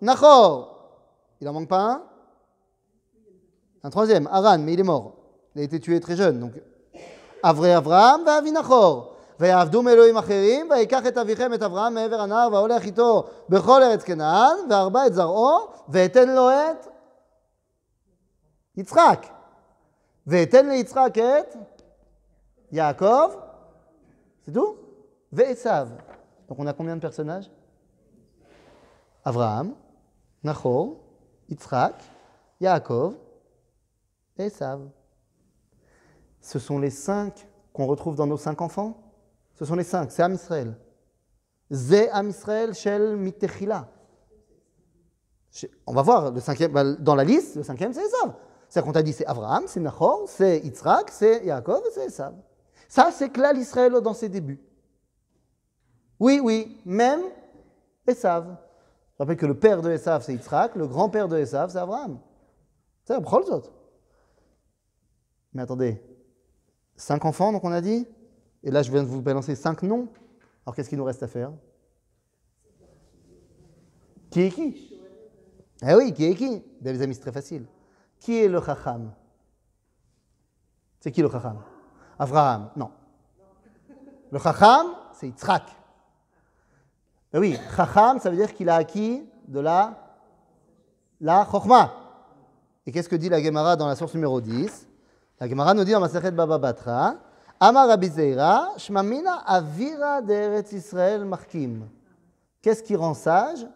Nachor. Il n'en manque pas un Un troisième, Aran, mais il est mort. Il a été tué très jeune. Donc, Avré Avraham, avi Nachor ». Et c'est tout, Donc on a combien de personnages Abraham, et Ce sont les cinq qu'on retrouve dans nos cinq enfants ce sont les cinq, c'est Am Israël. Zé Am Shel Mitechila. On va voir, le cinquième, bah, dans la liste, le cinquième, c'est Esav. C'est-à-dire qu'on t'a dit, c'est Abraham, c'est Nahor, c'est Yitzhak, c'est Yaakov, c'est Esav. Ça, c'est clair l'Israël dans ses débuts. Oui, oui, même Esav. Je rappelle que le père de Esav, c'est Yitzhak, le grand-père de Esav, c'est Abraham. C'est Abraham. Mais attendez, cinq enfants, donc on a dit et là, je viens de vous balancer cinq noms. Alors, qu'est-ce qu'il nous reste à faire Qui est qui Eh oui, qui est qui Bien, Les amis, c'est très facile. Qui est le Chacham C'est qui le Chacham Avraham Non. Le Chacham, c'est Yitzhak. Eh oui, Chacham, ça veut dire qu'il a acquis de la, la Chochma. Et qu'est-ce que dit la Gemara dans la source numéro 10 La Gemara nous dit en Baba Batra Amar Rabbi Shmamina Avira Deret Israël Markim. Qu'est-ce qui rend sage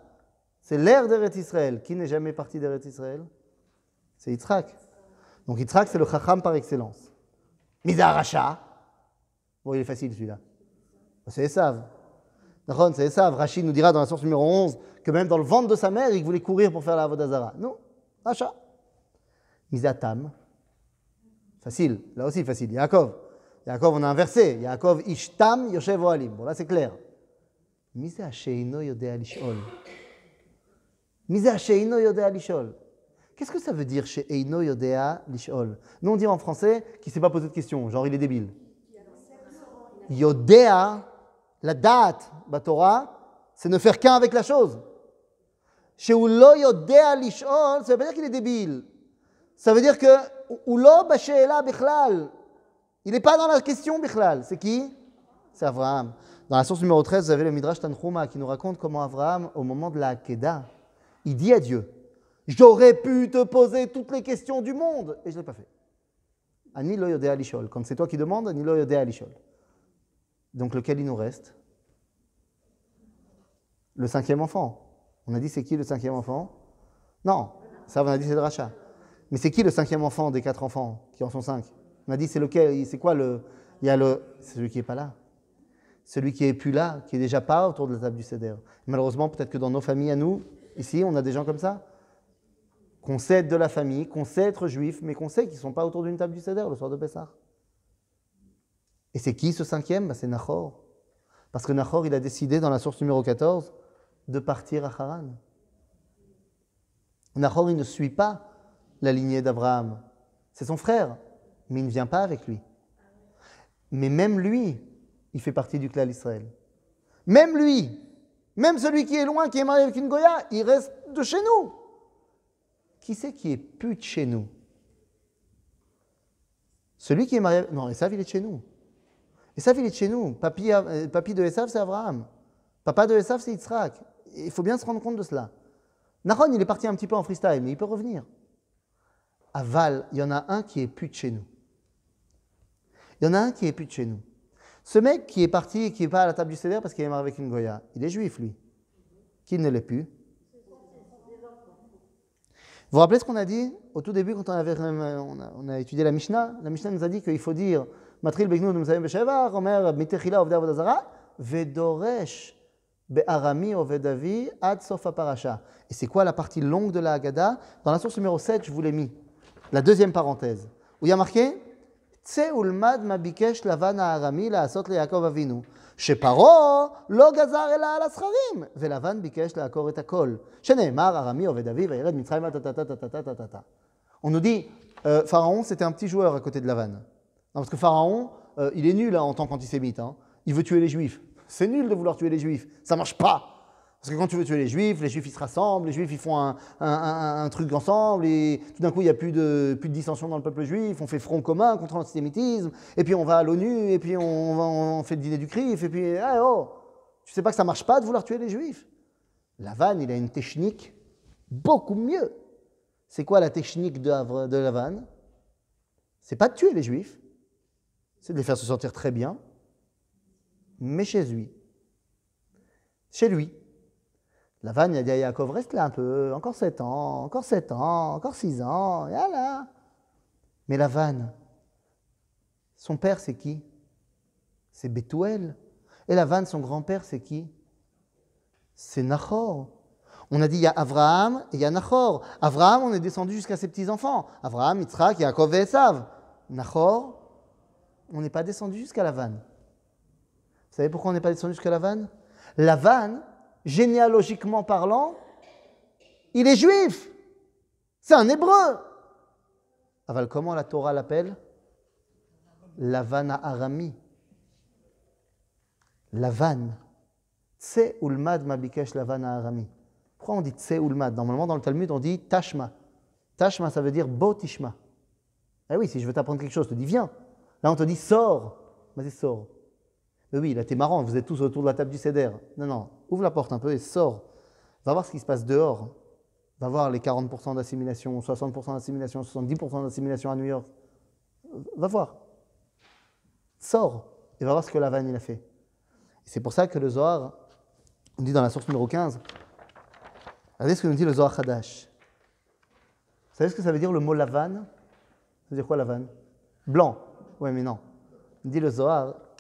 C'est l'air d'Eretz Israël. Qui n'est jamais parti d'Eretz Israël C'est Yitzhak. Donc Yitzhak, c'est le Chacham par excellence. Racha. Bon, il est facile celui-là. C'est Esav. C'est Esav. Rachid nous dira dans la source numéro 11 que même dans le ventre de sa mère, il voulait courir pour faire la vodazara. Non, Racha. Mizatam. Facile, là aussi facile. Yaakov. Yaakov, on a inversé. Yaakov, Ishtam, Yoshev Oalim. Bon, là, c'est clair. Mise Sheino Yodea Lishol. Mise Sheino Yodea Lishol. Qu'est-ce que ça veut dire sheino Yodea Lishol Nous, on dit en français qu'il ne s'est pas posé de questions, genre il est débile. Yodea, la date, la Torah, c'est ne faire qu'un avec la chose. Chez Ulo Yodea Lishol, ça veut pas dire qu'il est débile. Ça veut dire que Ulo Bashela Bichlal, il n'est pas dans la question, Bichlal. C'est qui C'est Abraham. Dans la source numéro 13, vous avez le Midrash Tanchuma qui nous raconte comment Abraham, au moment de la Kedah, il dit à Dieu J'aurais pu te poser toutes les questions du monde et je ne l'ai pas fait. Yodea Quand c'est toi qui demandes, Yodea Donc lequel il nous reste Le cinquième enfant. On a dit c'est qui le cinquième enfant Non, ça on a dit c'est le rachat. Mais c'est qui le cinquième enfant des quatre enfants qui en sont cinq on a dit, c'est lequel C'est quoi le... Il y a le... celui qui n'est pas là. Celui qui n'est plus là, qui n'est déjà pas autour de la table du seder Malheureusement, peut-être que dans nos familles à nous, ici, on a des gens comme ça. Qu'on sait être de la famille, qu'on sait être juif, mais qu'on sait qu'ils ne sont pas autour d'une table du seder le soir de Pessah. Et c'est qui ce cinquième bah, C'est Nahor. Parce que Nahor, il a décidé, dans la source numéro 14, de partir à Haran. Nahor, il ne suit pas la lignée d'Abraham. C'est son frère mais il ne vient pas avec lui. Mais même lui, il fait partie du clan Israël. Même lui, même celui qui est loin, qui est marié avec une Goya, il reste de chez nous. Qui c'est qui est plus de chez nous Celui qui est marié. Non, Esav, il est de chez nous. Esav, il est de chez nous. Papi euh, papi de Esav, c'est Abraham. Papa de Esav, c'est Yitzhak. Il faut bien se rendre compte de cela. Nahon, il est parti un petit peu en freestyle, mais il peut revenir. Val, il y en a un qui est plus de chez nous. Il y en a un qui est plus de chez nous. Ce mec qui est parti et qui n'est pas à la table du Seder parce qu'il est marié avec une Goya, il est juif, lui. Qui ne l'est plus Vous vous rappelez ce qu'on a dit au tout début quand on, avait, on, a, étudié la Mishnah La Mishnah nous a dit qu'il faut dire Et c'est quoi la partie longue de la Haggadah Dans la source numéro 7, je vous l'ai mis. La deuxième parenthèse. Où il y a marqué on nous dit, euh, Pharaon, c'était un petit joueur à côté de Lavan. Parce que Pharaon, euh, il est nul hein, en tant qu'antisémite. Hein. Il veut tuer les Juifs. C'est nul de vouloir tuer les Juifs. Ça marche pas. Parce que quand tu veux tuer les juifs, les juifs ils se rassemblent, les juifs ils font un, truc ensemble, et tout d'un coup il n'y a plus de, de dissension dans le peuple juif, on fait front commun contre l'antisémitisme, et puis on va à l'ONU, et puis on, fait le dîner du CRIF, et puis oh, tu sais pas que ça marche pas de vouloir tuer les juifs Lavanne, il a une technique beaucoup mieux. C'est quoi la technique de, Lavanne de Lavanne C'est pas de tuer les juifs, c'est de les faire se sentir très bien, mais chez lui. Chez lui la vanne, il y a Yaakov, reste là un peu, encore sept ans, encore sept ans, encore six ans, et là. Mais la vanne, son père, c'est qui C'est Bethuel. Et la vanne, son grand-père, c'est qui C'est Nachor. On a dit il y a Avraham et il y a Nachor. Avraham, on est descendu jusqu'à ses petits-enfants. Avraham, Yitzhak, Yaakov et Esav. Nachor, on n'est pas descendu jusqu'à la vanne. Vous savez pourquoi on n'est pas descendu jusqu'à la vanne La vanne, généalogiquement parlant, il est juif. C'est un hébreu. Aval, comment la Torah l'appelle Lavana Arami. Lavan. Tse ulmad mabikesh lavana arami. Pourquoi on dit tse ulmad Normalement, dans le Talmud, on dit tashma. Tashma, ça veut dire botishma. Eh oui, si je veux t'apprendre quelque chose, je te dis viens. Là, on te dit sors. Vas-y, sors. Oui, là, t'es marrant, vous êtes tous autour de la table du CEDER. Non, non, ouvre la porte un peu et sors. Va voir ce qui se passe dehors. Va voir les 40% d'assimilation, 60% d'assimilation, 70% d'assimilation à New York. Va voir. Sors et va voir ce que Lavanne il a fait. C'est pour ça que le Zohar on dit dans la source numéro 15. Regardez ce que nous dit le Zohar Hadash. Vous savez ce que ça veut dire le mot Lavanne Ça veut dire quoi Lavanne Blanc. Oui, mais non. dit le Zohar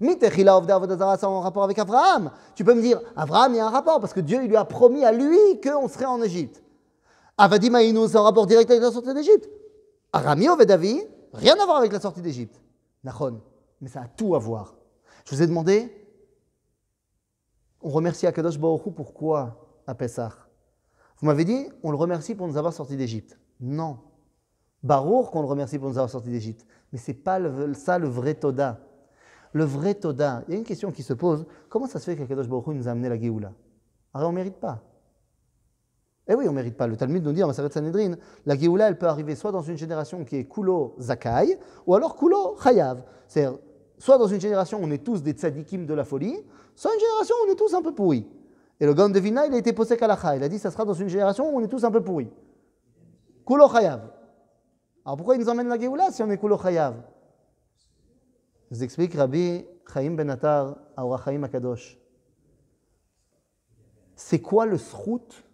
Mitechila of ça a un rapport avec Abraham. Tu peux me dire, Abraham, il y a un rapport, parce que Dieu il lui a promis à lui qu'on serait en Égypte. Avadim c'est un rapport direct avec la sortie d'Égypte. Arami Vedavi, rien à voir avec la sortie d'Égypte. Nachon, mais ça a tout à voir. Je vous ai demandé, on remercie Akadosh Baruch pourquoi à Pessah Vous m'avez dit, on le remercie pour nous avoir sortis d'Égypte. Non. Baruch qu'on le remercie pour nous avoir sortis d'Égypte. Mais c'est pas le, ça le vrai Toda le vrai Toda. Il y a une question qui se pose comment ça se fait que Baruch Hu nous a amené la Géoula Alors on ne mérite pas. Eh oui, on ne mérite pas. Le Talmud nous dit, va être Sanhedrin, la Géoula, elle peut arriver soit dans une génération qui est Kulo Zakai, ou alors Kulo Chayav. C'est-à-dire, soit dans une génération où on est tous des tzadikim de la folie, soit une génération où on est tous un peu pourris. Et le Grand de il a été posé Kalacha. Il a dit, ça sera dans une génération où on est tous un peu pourris. Kulo Chayav. Alors pourquoi il nous emmène la Géoula si on est Kulo Chayav vous explique Rabbi Chaim Benatar, Aura Akadosh. C'est quoi le srout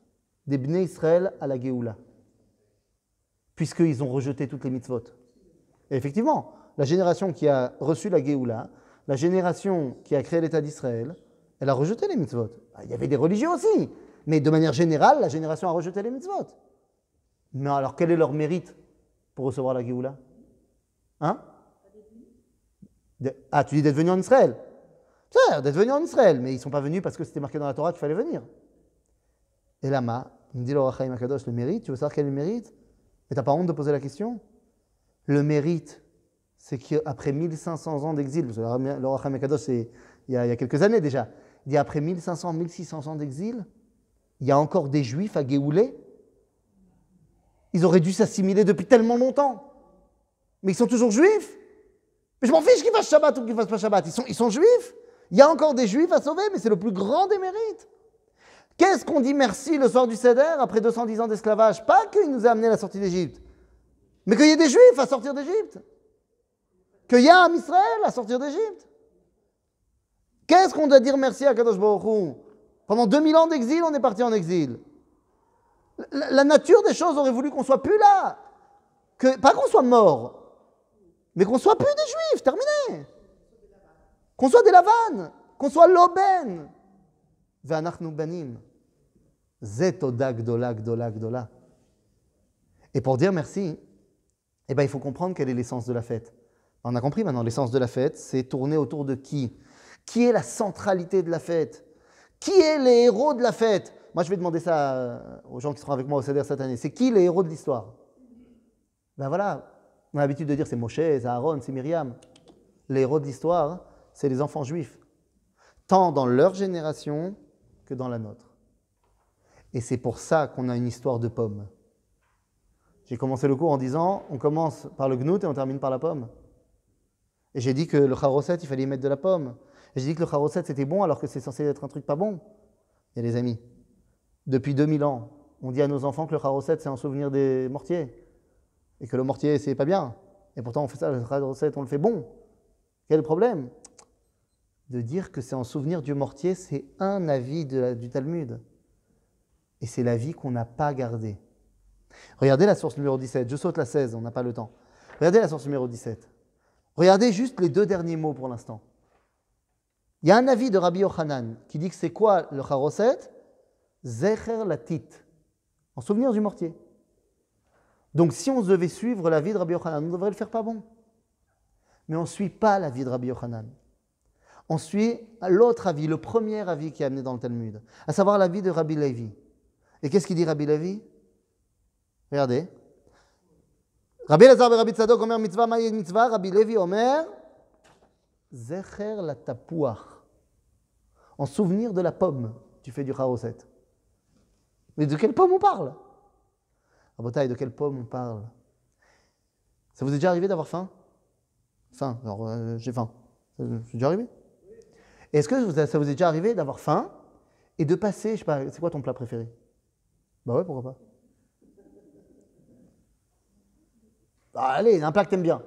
des Bnei Israël à la Géoula Puisqu'ils ont rejeté toutes les mitzvot. Et effectivement, la génération qui a reçu la Géoula, la génération qui a créé l'État d'Israël, elle a rejeté les mitzvot. Ah, il y avait des religions aussi, mais de manière générale, la génération a rejeté les mitzvot. Mais alors, quel est leur mérite pour recevoir la Géoula Hein ah, tu dis d'être venu en Israël C'est d'être venu en Israël, mais ils ne sont pas venus parce que c'était marqué dans la Torah qu'il fallait venir. Et lama, il dit l'Orachaim Akadosh, le mérite, tu veux savoir quel est le mérite Mais t'as pas honte de poser la question Le mérite, c'est qu'après 1500 ans d'exil, le que c'est il a, il y a quelques années déjà, il dit après 1500, 1600 ans d'exil, il y a encore des juifs à Géoulé Ils auraient dû s'assimiler depuis tellement longtemps. Mais ils sont toujours juifs je m'en fiche qu'ils fassent Shabbat ou qu'ils fassent pas Shabbat. Ils sont, juifs. Il y a encore des juifs à sauver, mais c'est le plus grand des mérites. Qu'est-ce qu'on dit merci le soir du Seder après 210 ans d'esclavage Pas qu'il nous a amené à la sortie d'Égypte, mais qu'il y ait des juifs à sortir d'Égypte. Qu'il y a un Israël à sortir d'Égypte. Qu'est-ce qu'on doit dire merci à Kadosh Baruch Pendant 2000 ans d'exil, on est parti en exil. La, la, nature des choses aurait voulu qu'on soit plus là. Que, pas qu'on soit mort, mais qu'on soit plus des juifs, terminé. Qu'on soit des lavanes, qu'on soit l'aubaine. Et pour dire merci, eh ben, il faut comprendre quelle est l'essence de la fête. On a compris maintenant, l'essence de la fête, c'est tourner autour de qui Qui est la centralité de la fête Qui est les héros de la fête Moi, je vais demander ça euh, aux gens qui seront avec moi au CDR cette année. C'est qui les héros de l'histoire Ben voilà, on a l'habitude de dire c'est Moshe, c'est Aaron, c'est Myriam. Les héros de l'histoire, c'est les enfants juifs, tant dans leur génération que dans la nôtre. Et c'est pour ça qu'on a une histoire de pommes. J'ai commencé le cours en disant on commence par le gnout et on termine par la pomme. Et j'ai dit que le charoset, il fallait y mettre de la pomme. Et j'ai dit que le charoset, c'était bon alors que c'est censé être un truc pas bon. Et les amis, depuis 2000 ans, on dit à nos enfants que le charoset, c'est un souvenir des mortiers et que le mortier, c'est pas bien, et pourtant on fait ça, le recette, on le fait bon, quel problème De dire que c'est en souvenir du mortier, c'est un avis du Talmud. Et c'est l'avis qu'on n'a pas gardé. Regardez la source numéro 17, je saute la 16, on n'a pas le temps. Regardez la source numéro 17. Regardez juste les deux derniers mots pour l'instant. Il y a un avis de Rabbi Yochanan qui dit que c'est quoi le charoset Zecher latit, en souvenir du mortier. Donc si on devait suivre la vie de Rabbi Yochanan, on devrait le faire pas bon. Mais on ne suit pas la vie de Rabbi Yochanan. On suit l'autre avis, le premier avis qui est amené dans le Talmud, à savoir l'avis de Rabbi Levi. Et qu'est-ce qu'il dit Rabbi Levi Regardez. Rabbi Lazar et ben Rabbi Tzadok Omer mitzvah, mitzvah, Rabbi Levi Omer, zecher la En souvenir de la pomme, tu fais du haroset. Mais de quelle pomme on parle bataille, de quelle pomme on parle Ça vous est déjà arrivé d'avoir faim Faim, alors euh, j'ai faim. C'est déjà arrivé Est-ce que ça vous est déjà arrivé d'avoir faim et de passer, je sais pas, c'est quoi ton plat préféré Bah ouais, pourquoi pas bah, Allez, un plat que t'aimes bien.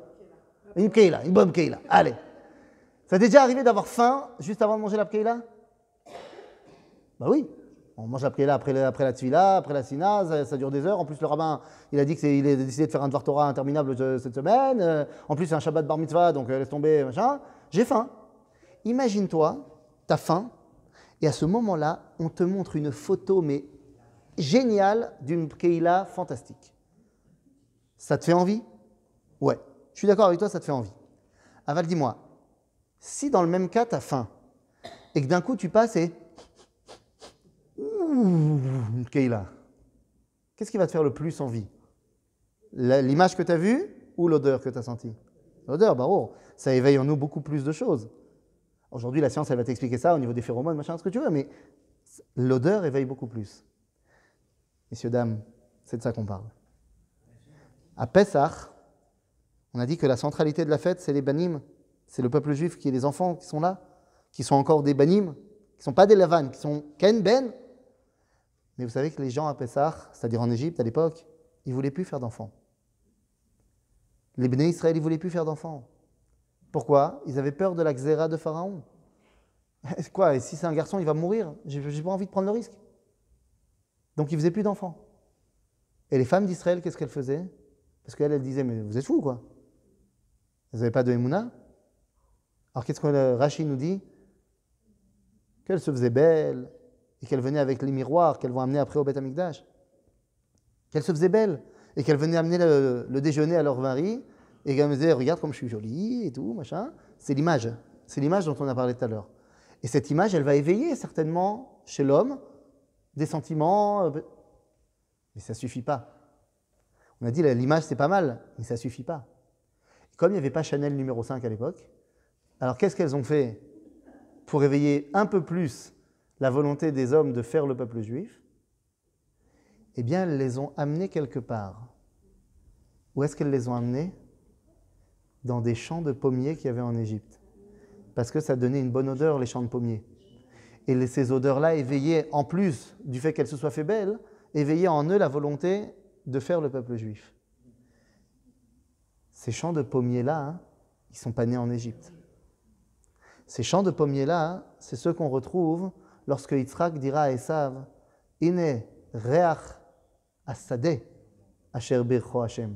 Une keila, une bonne keila, allez. Ça t'est déjà arrivé d'avoir faim juste avant de manger la keila Bah oui. On mange la après, la Tvila, après la Sina, ça, dure des heures. En plus, le rabbin, il a dit qu'il a décidé de faire un Dvar Torah interminable euh, cette semaine. Euh, en plus, c'est un Shabbat de Bar Mitzvah, donc euh, laisse tomber, machin. J'ai faim. Imagine-toi, t'as faim, et à ce moment-là, on te montre une photo, mais géniale, d'une Keila fantastique. Ça te fait envie Ouais. Je suis d'accord avec toi, ça te fait envie. Aval, dis-moi, si dans le même cas, t'as faim, et que d'un coup, tu passes et Ouh, Keila. Qu'est-ce qui va te faire le plus envie L'image que tu as vue ou l'odeur que tu as sentie L'odeur, bah oh, ça éveille en nous beaucoup plus de choses. Aujourd'hui, la science, elle va t'expliquer ça au niveau des phéromones, machin, ce que tu veux, mais l'odeur éveille beaucoup plus. Messieurs, dames, c'est de ça qu'on parle. À Pessah, on a dit que la centralité de la fête, c'est les banim, c'est le peuple juif qui est les enfants qui sont là, qui sont encore des banim, qui ne sont pas des lavanes, qui sont ken ben, mais vous savez que les gens à Pessah, c'est-à-dire en Égypte à l'époque, ils ne voulaient plus faire d'enfants. Les béné Israël, ils ne voulaient plus faire d'enfants. Pourquoi Ils avaient peur de la xéra de Pharaon. Quoi Et si c'est un garçon, il va mourir J'ai pas envie de prendre le risque. Donc ils faisaient plus d'enfants. Et les femmes d'Israël, qu'est-ce qu'elles faisaient Parce qu'elles, elles disaient, mais vous êtes fous, quoi. Vous n'avez pas de Emouna Alors qu'est-ce que Rachid nous dit Qu'elles se faisaient belles, et qu'elle venait avec les miroirs qu'elles vont amener après au Beth Amikdash. Qu'elle se faisait belle et qu'elle venait amener le, déjeuner à leur mari et qu'elle me disait Regarde comme je suis jolie et tout, machin. C'est l'image. C'est l'image dont on a parlé tout à l'heure. Et cette image, elle va éveiller certainement chez l'homme des sentiments. Euh, mais ça suffit pas. On a dit l'image, c'est pas mal, mais ça suffit pas. Comme il n'y avait pas Chanel numéro 5 à l'époque, alors qu'est-ce qu'elles ont fait pour éveiller un peu plus la volonté des hommes de faire le peuple juif, eh bien, elles les ont amenés quelque part. Où est-ce qu'elles les ont amenés Dans des champs de pommiers qu'il y avait en Égypte. Parce que ça donnait une bonne odeur, les champs de pommiers. Et ces odeurs-là éveillaient, en plus du fait qu'elles se soient fait belles, éveillaient en eux la volonté de faire le peuple juif. Ces champs de pommiers-là, hein, ils sont pas nés en Égypte. Ces champs de pommiers-là, hein, c'est ceux qu'on retrouve lorsque Yitzhak dira à Esav Ine reach asadeh asher bircho Hashem.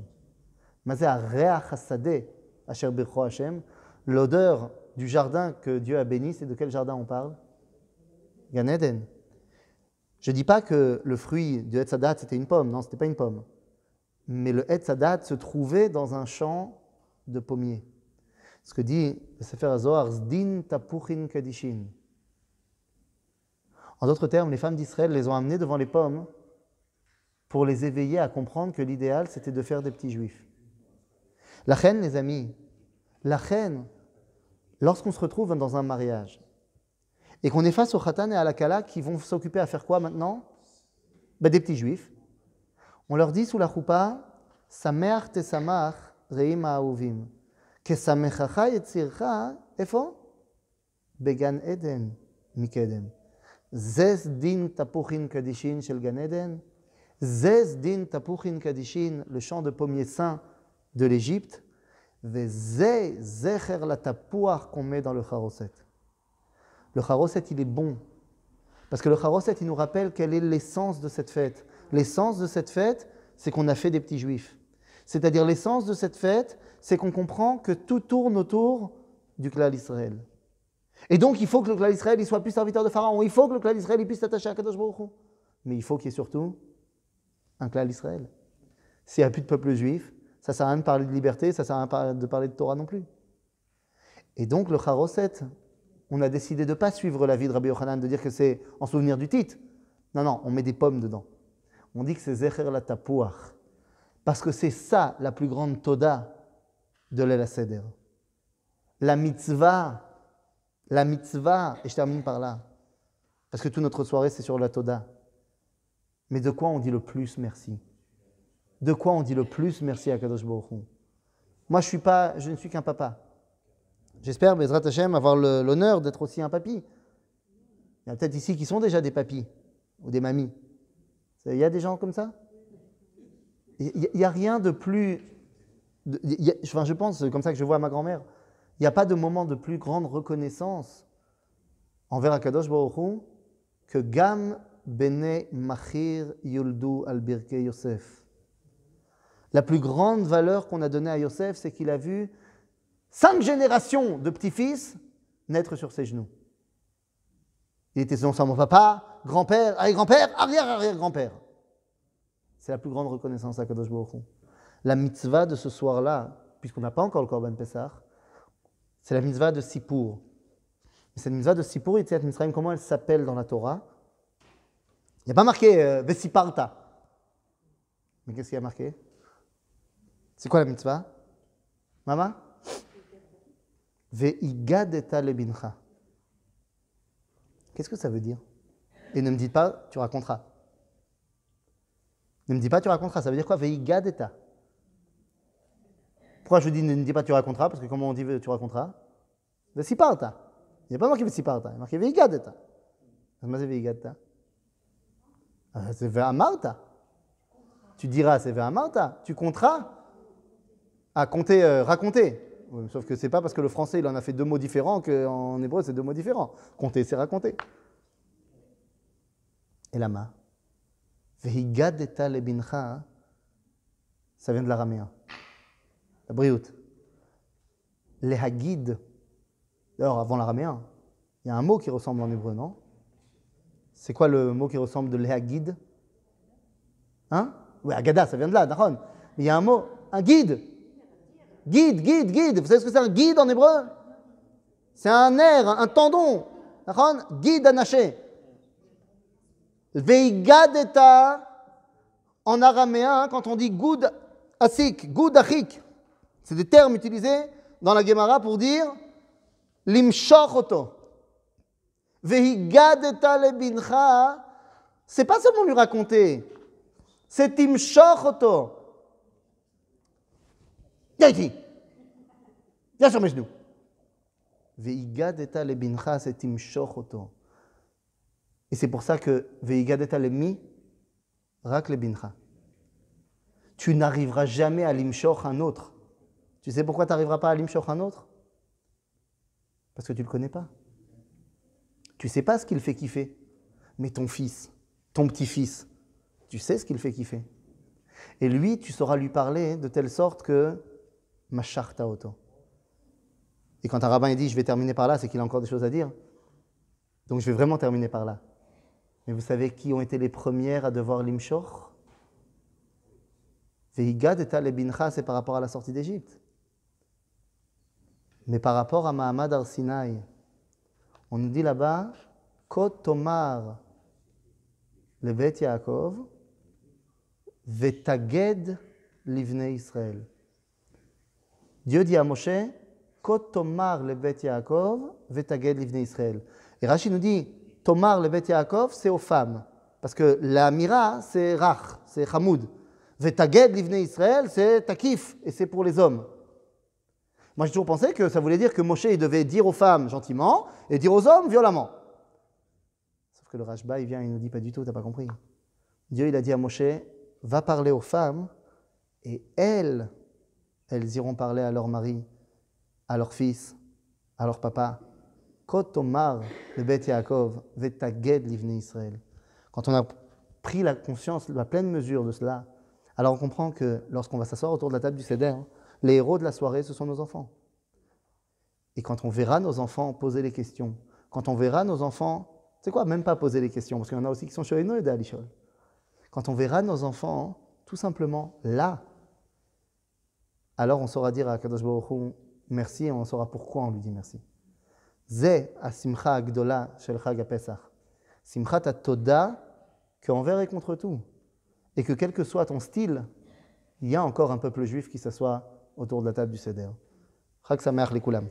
asher bircho Hashem. L'odeur du jardin que Dieu a béni, c'est de quel jardin on parle Gan Je ne dis pas que le fruit du Etzadat c'était une pomme, non, ce n'était pas une pomme. Mais le Etzadat se trouvait dans un champ de pommiers. Ce que dit le Sefer Azohar, Zdin Tapuchin Kadishin. En d'autres termes, les femmes d'Israël les ont amenées devant les pommes pour les éveiller à comprendre que l'idéal, c'était de faire des petits juifs. La reine, les amis, la reine, lorsqu'on se retrouve dans un mariage et qu'on est face au Khatan et à la Kala qui vont s'occuper à faire quoi maintenant ben, Des petits juifs. On leur dit sous la choupa, Samer tesamach reim haouvim. Began Eden, Zezdin tapuchin de shel ganeden. tapuchin le chant de de l'Égypte, qu'on met dans le charoset. Le charoset, il est bon. Parce que le charoset, il nous rappelle quelle est l'essence de cette fête. L'essence de cette fête, c'est qu'on a fait des petits juifs. C'est-à-dire l'essence de cette fête, c'est qu'on comprend que tout tourne autour du clan d'Israël. Et donc, il faut que le clan d'Israël soit plus serviteur de Pharaon. Il faut que le clan d'Israël puisse s'attacher à Kadosh Baruch Mais il faut qu'il y ait surtout un clan d'Israël. S'il n'y a plus de peuple juif, ça ne sert à rien de parler de liberté, ça ne sert à rien de parler de Torah non plus. Et donc, le Charoset, on a décidé de ne pas suivre vie de Rabbi Yochanan, de dire que c'est en souvenir du titre. Non, non, on met des pommes dedans. On dit que c'est Zecher la Tapouach. Parce que c'est ça la plus grande Toda de l'El La mitzvah la mitzvah, et je termine par là, parce que toute notre soirée, c'est sur la Toda. Mais de quoi on dit le plus merci De quoi on dit le plus merci à Kadosh Moi, je, suis pas, je ne suis qu'un papa. J'espère, Bezrat Hashem, avoir l'honneur d'être aussi un papy. Il y a peut-être ici qui sont déjà des papis ou des mamies. Il y a des gens comme ça Il n'y a, rien de plus. enfin, je pense, comme ça que je vois ma grand-mère, il n'y a pas de moment de plus grande reconnaissance envers Akadosh Baruch que Gam Bene Machir Yuldu al Birke Yosef. La plus grande valeur qu'on a donnée à Yosef, c'est qu'il a vu cinq générations de petits-fils naître sur ses genoux. Il était ça mon papa, grand-père, arrière-grand-père, arrière-arrière-grand-père. C'est la plus grande reconnaissance à Akadosh Baruch La mitzvah de ce soir-là, puisqu'on n'a pas encore le Korban Pessah, c'est la mitzvah de Sipur. Mais cette mitzvah de Sipur, comment elle s'appelle dans la Torah Il n'y a pas marqué euh, Vesiparta. Mais qu'est-ce qu'il y a marqué C'est quoi la mitzvah Maman Veigadeta lebincha. Qu'est-ce que ça veut dire Et ne me dites pas, tu raconteras. Ne me dis pas, tu raconteras. Ça veut dire quoi Veigadeta. Pourquoi je dis ne, dis pas tu raconteras Parce que comment on dit tu raconteras parta. Il n'y a pas marqué qui il y a marqué Veigadeta. Comment euh, c'est Veigadeta C'est Veamarta. Tu diras c'est Amarta. Tu compteras à compter, euh, raconter. Euh, sauf que c'est pas parce que le français il en a fait deux mots différents qu'en hébreu c'est deux mots différents. Compter c'est raconter. Et la main. le hein. ça vient de l'araméen la briout. Les hagid, d'ailleurs avant l'araméen, il y a un mot qui ressemble en hébreu, non C'est quoi le mot qui ressemble de les hagid Hein Oui, agada, ça vient de là, d'aron. il y a un mot, un guide. Guide, guide, guide. Vous savez ce que c'est un guide en hébreu C'est un nerf, un tendon. D'aron, guide anaché. Veigadeta, en araméen, quand on dit good asik, good achik, c'est des termes utilisés dans la Gemara pour dire l'imshochoto. Vehigadeta lebincha. C'est pas seulement lui raconter, c'est imshochoto. Viens ici. Viens sur mes genoux. le bincha c'est imshochoto. Et c'est pour ça que le mi rak bincha Tu n'arriveras jamais à l'imshoch un autre. Tu sais pourquoi tu n'arriveras pas à l'imshoch un autre Parce que tu ne le connais pas. Tu sais pas ce qu'il fait kiffer. Mais ton fils, ton petit-fils, tu sais ce qu'il fait kiffer. Et lui, tu sauras lui parler de telle sorte que Masharta auto. Et quand un rabbin dit je vais terminer par là, c'est qu'il a encore des choses à dire. Donc je vais vraiment terminer par là. Mais vous savez qui ont été les premières à devoir l'imshor Veigad et c'est par rapport à la sortie d'Égypte. Mais par rapport à Mahamad Arsinaï, on nous dit là-bas, Kotomar levet Yaakov, vetaged livne Israël. Dieu dit à Moshe, Kotomar levet Yaakov, vetaged livne Israël. Et Rashi nous dit, Tomar levet Yaakov, c'est aux femmes. Parce que la mira, c'est rach, c'est hamoud. Vetaged livne Israël, c'est takif, et c'est pour les hommes. Moi, j'ai toujours pensé que ça voulait dire que Moshe, il devait dire aux femmes gentiment et dire aux hommes violemment. Sauf que le Rashba, il vient, il nous dit pas du tout, t'as pas compris. Dieu, il a dit à Moshe, va parler aux femmes et elles, elles iront parler à leur mari, à leur fils, à leur papa. Quand on a pris la conscience, la pleine mesure de cela, alors on comprend que lorsqu'on va s'asseoir autour de la table du Seder, les héros de la soirée, ce sont nos enfants. Et quand on verra nos enfants poser les questions, quand on verra nos enfants, c'est quoi, même pas poser les questions, parce qu'il y en a aussi qui sont chez nous et d'Alishol. Quand on verra nos enfants, tout simplement là, alors on saura dire à Kadosh merci et on saura pourquoi on lui dit merci. Ze asimcha agdola shel chag Simchat atoda que envers et contre tout. Et que quel que soit ton style, il y a encore un peuple juif qui s'assoit autour de la table du CD. Chag Sameach Likulam.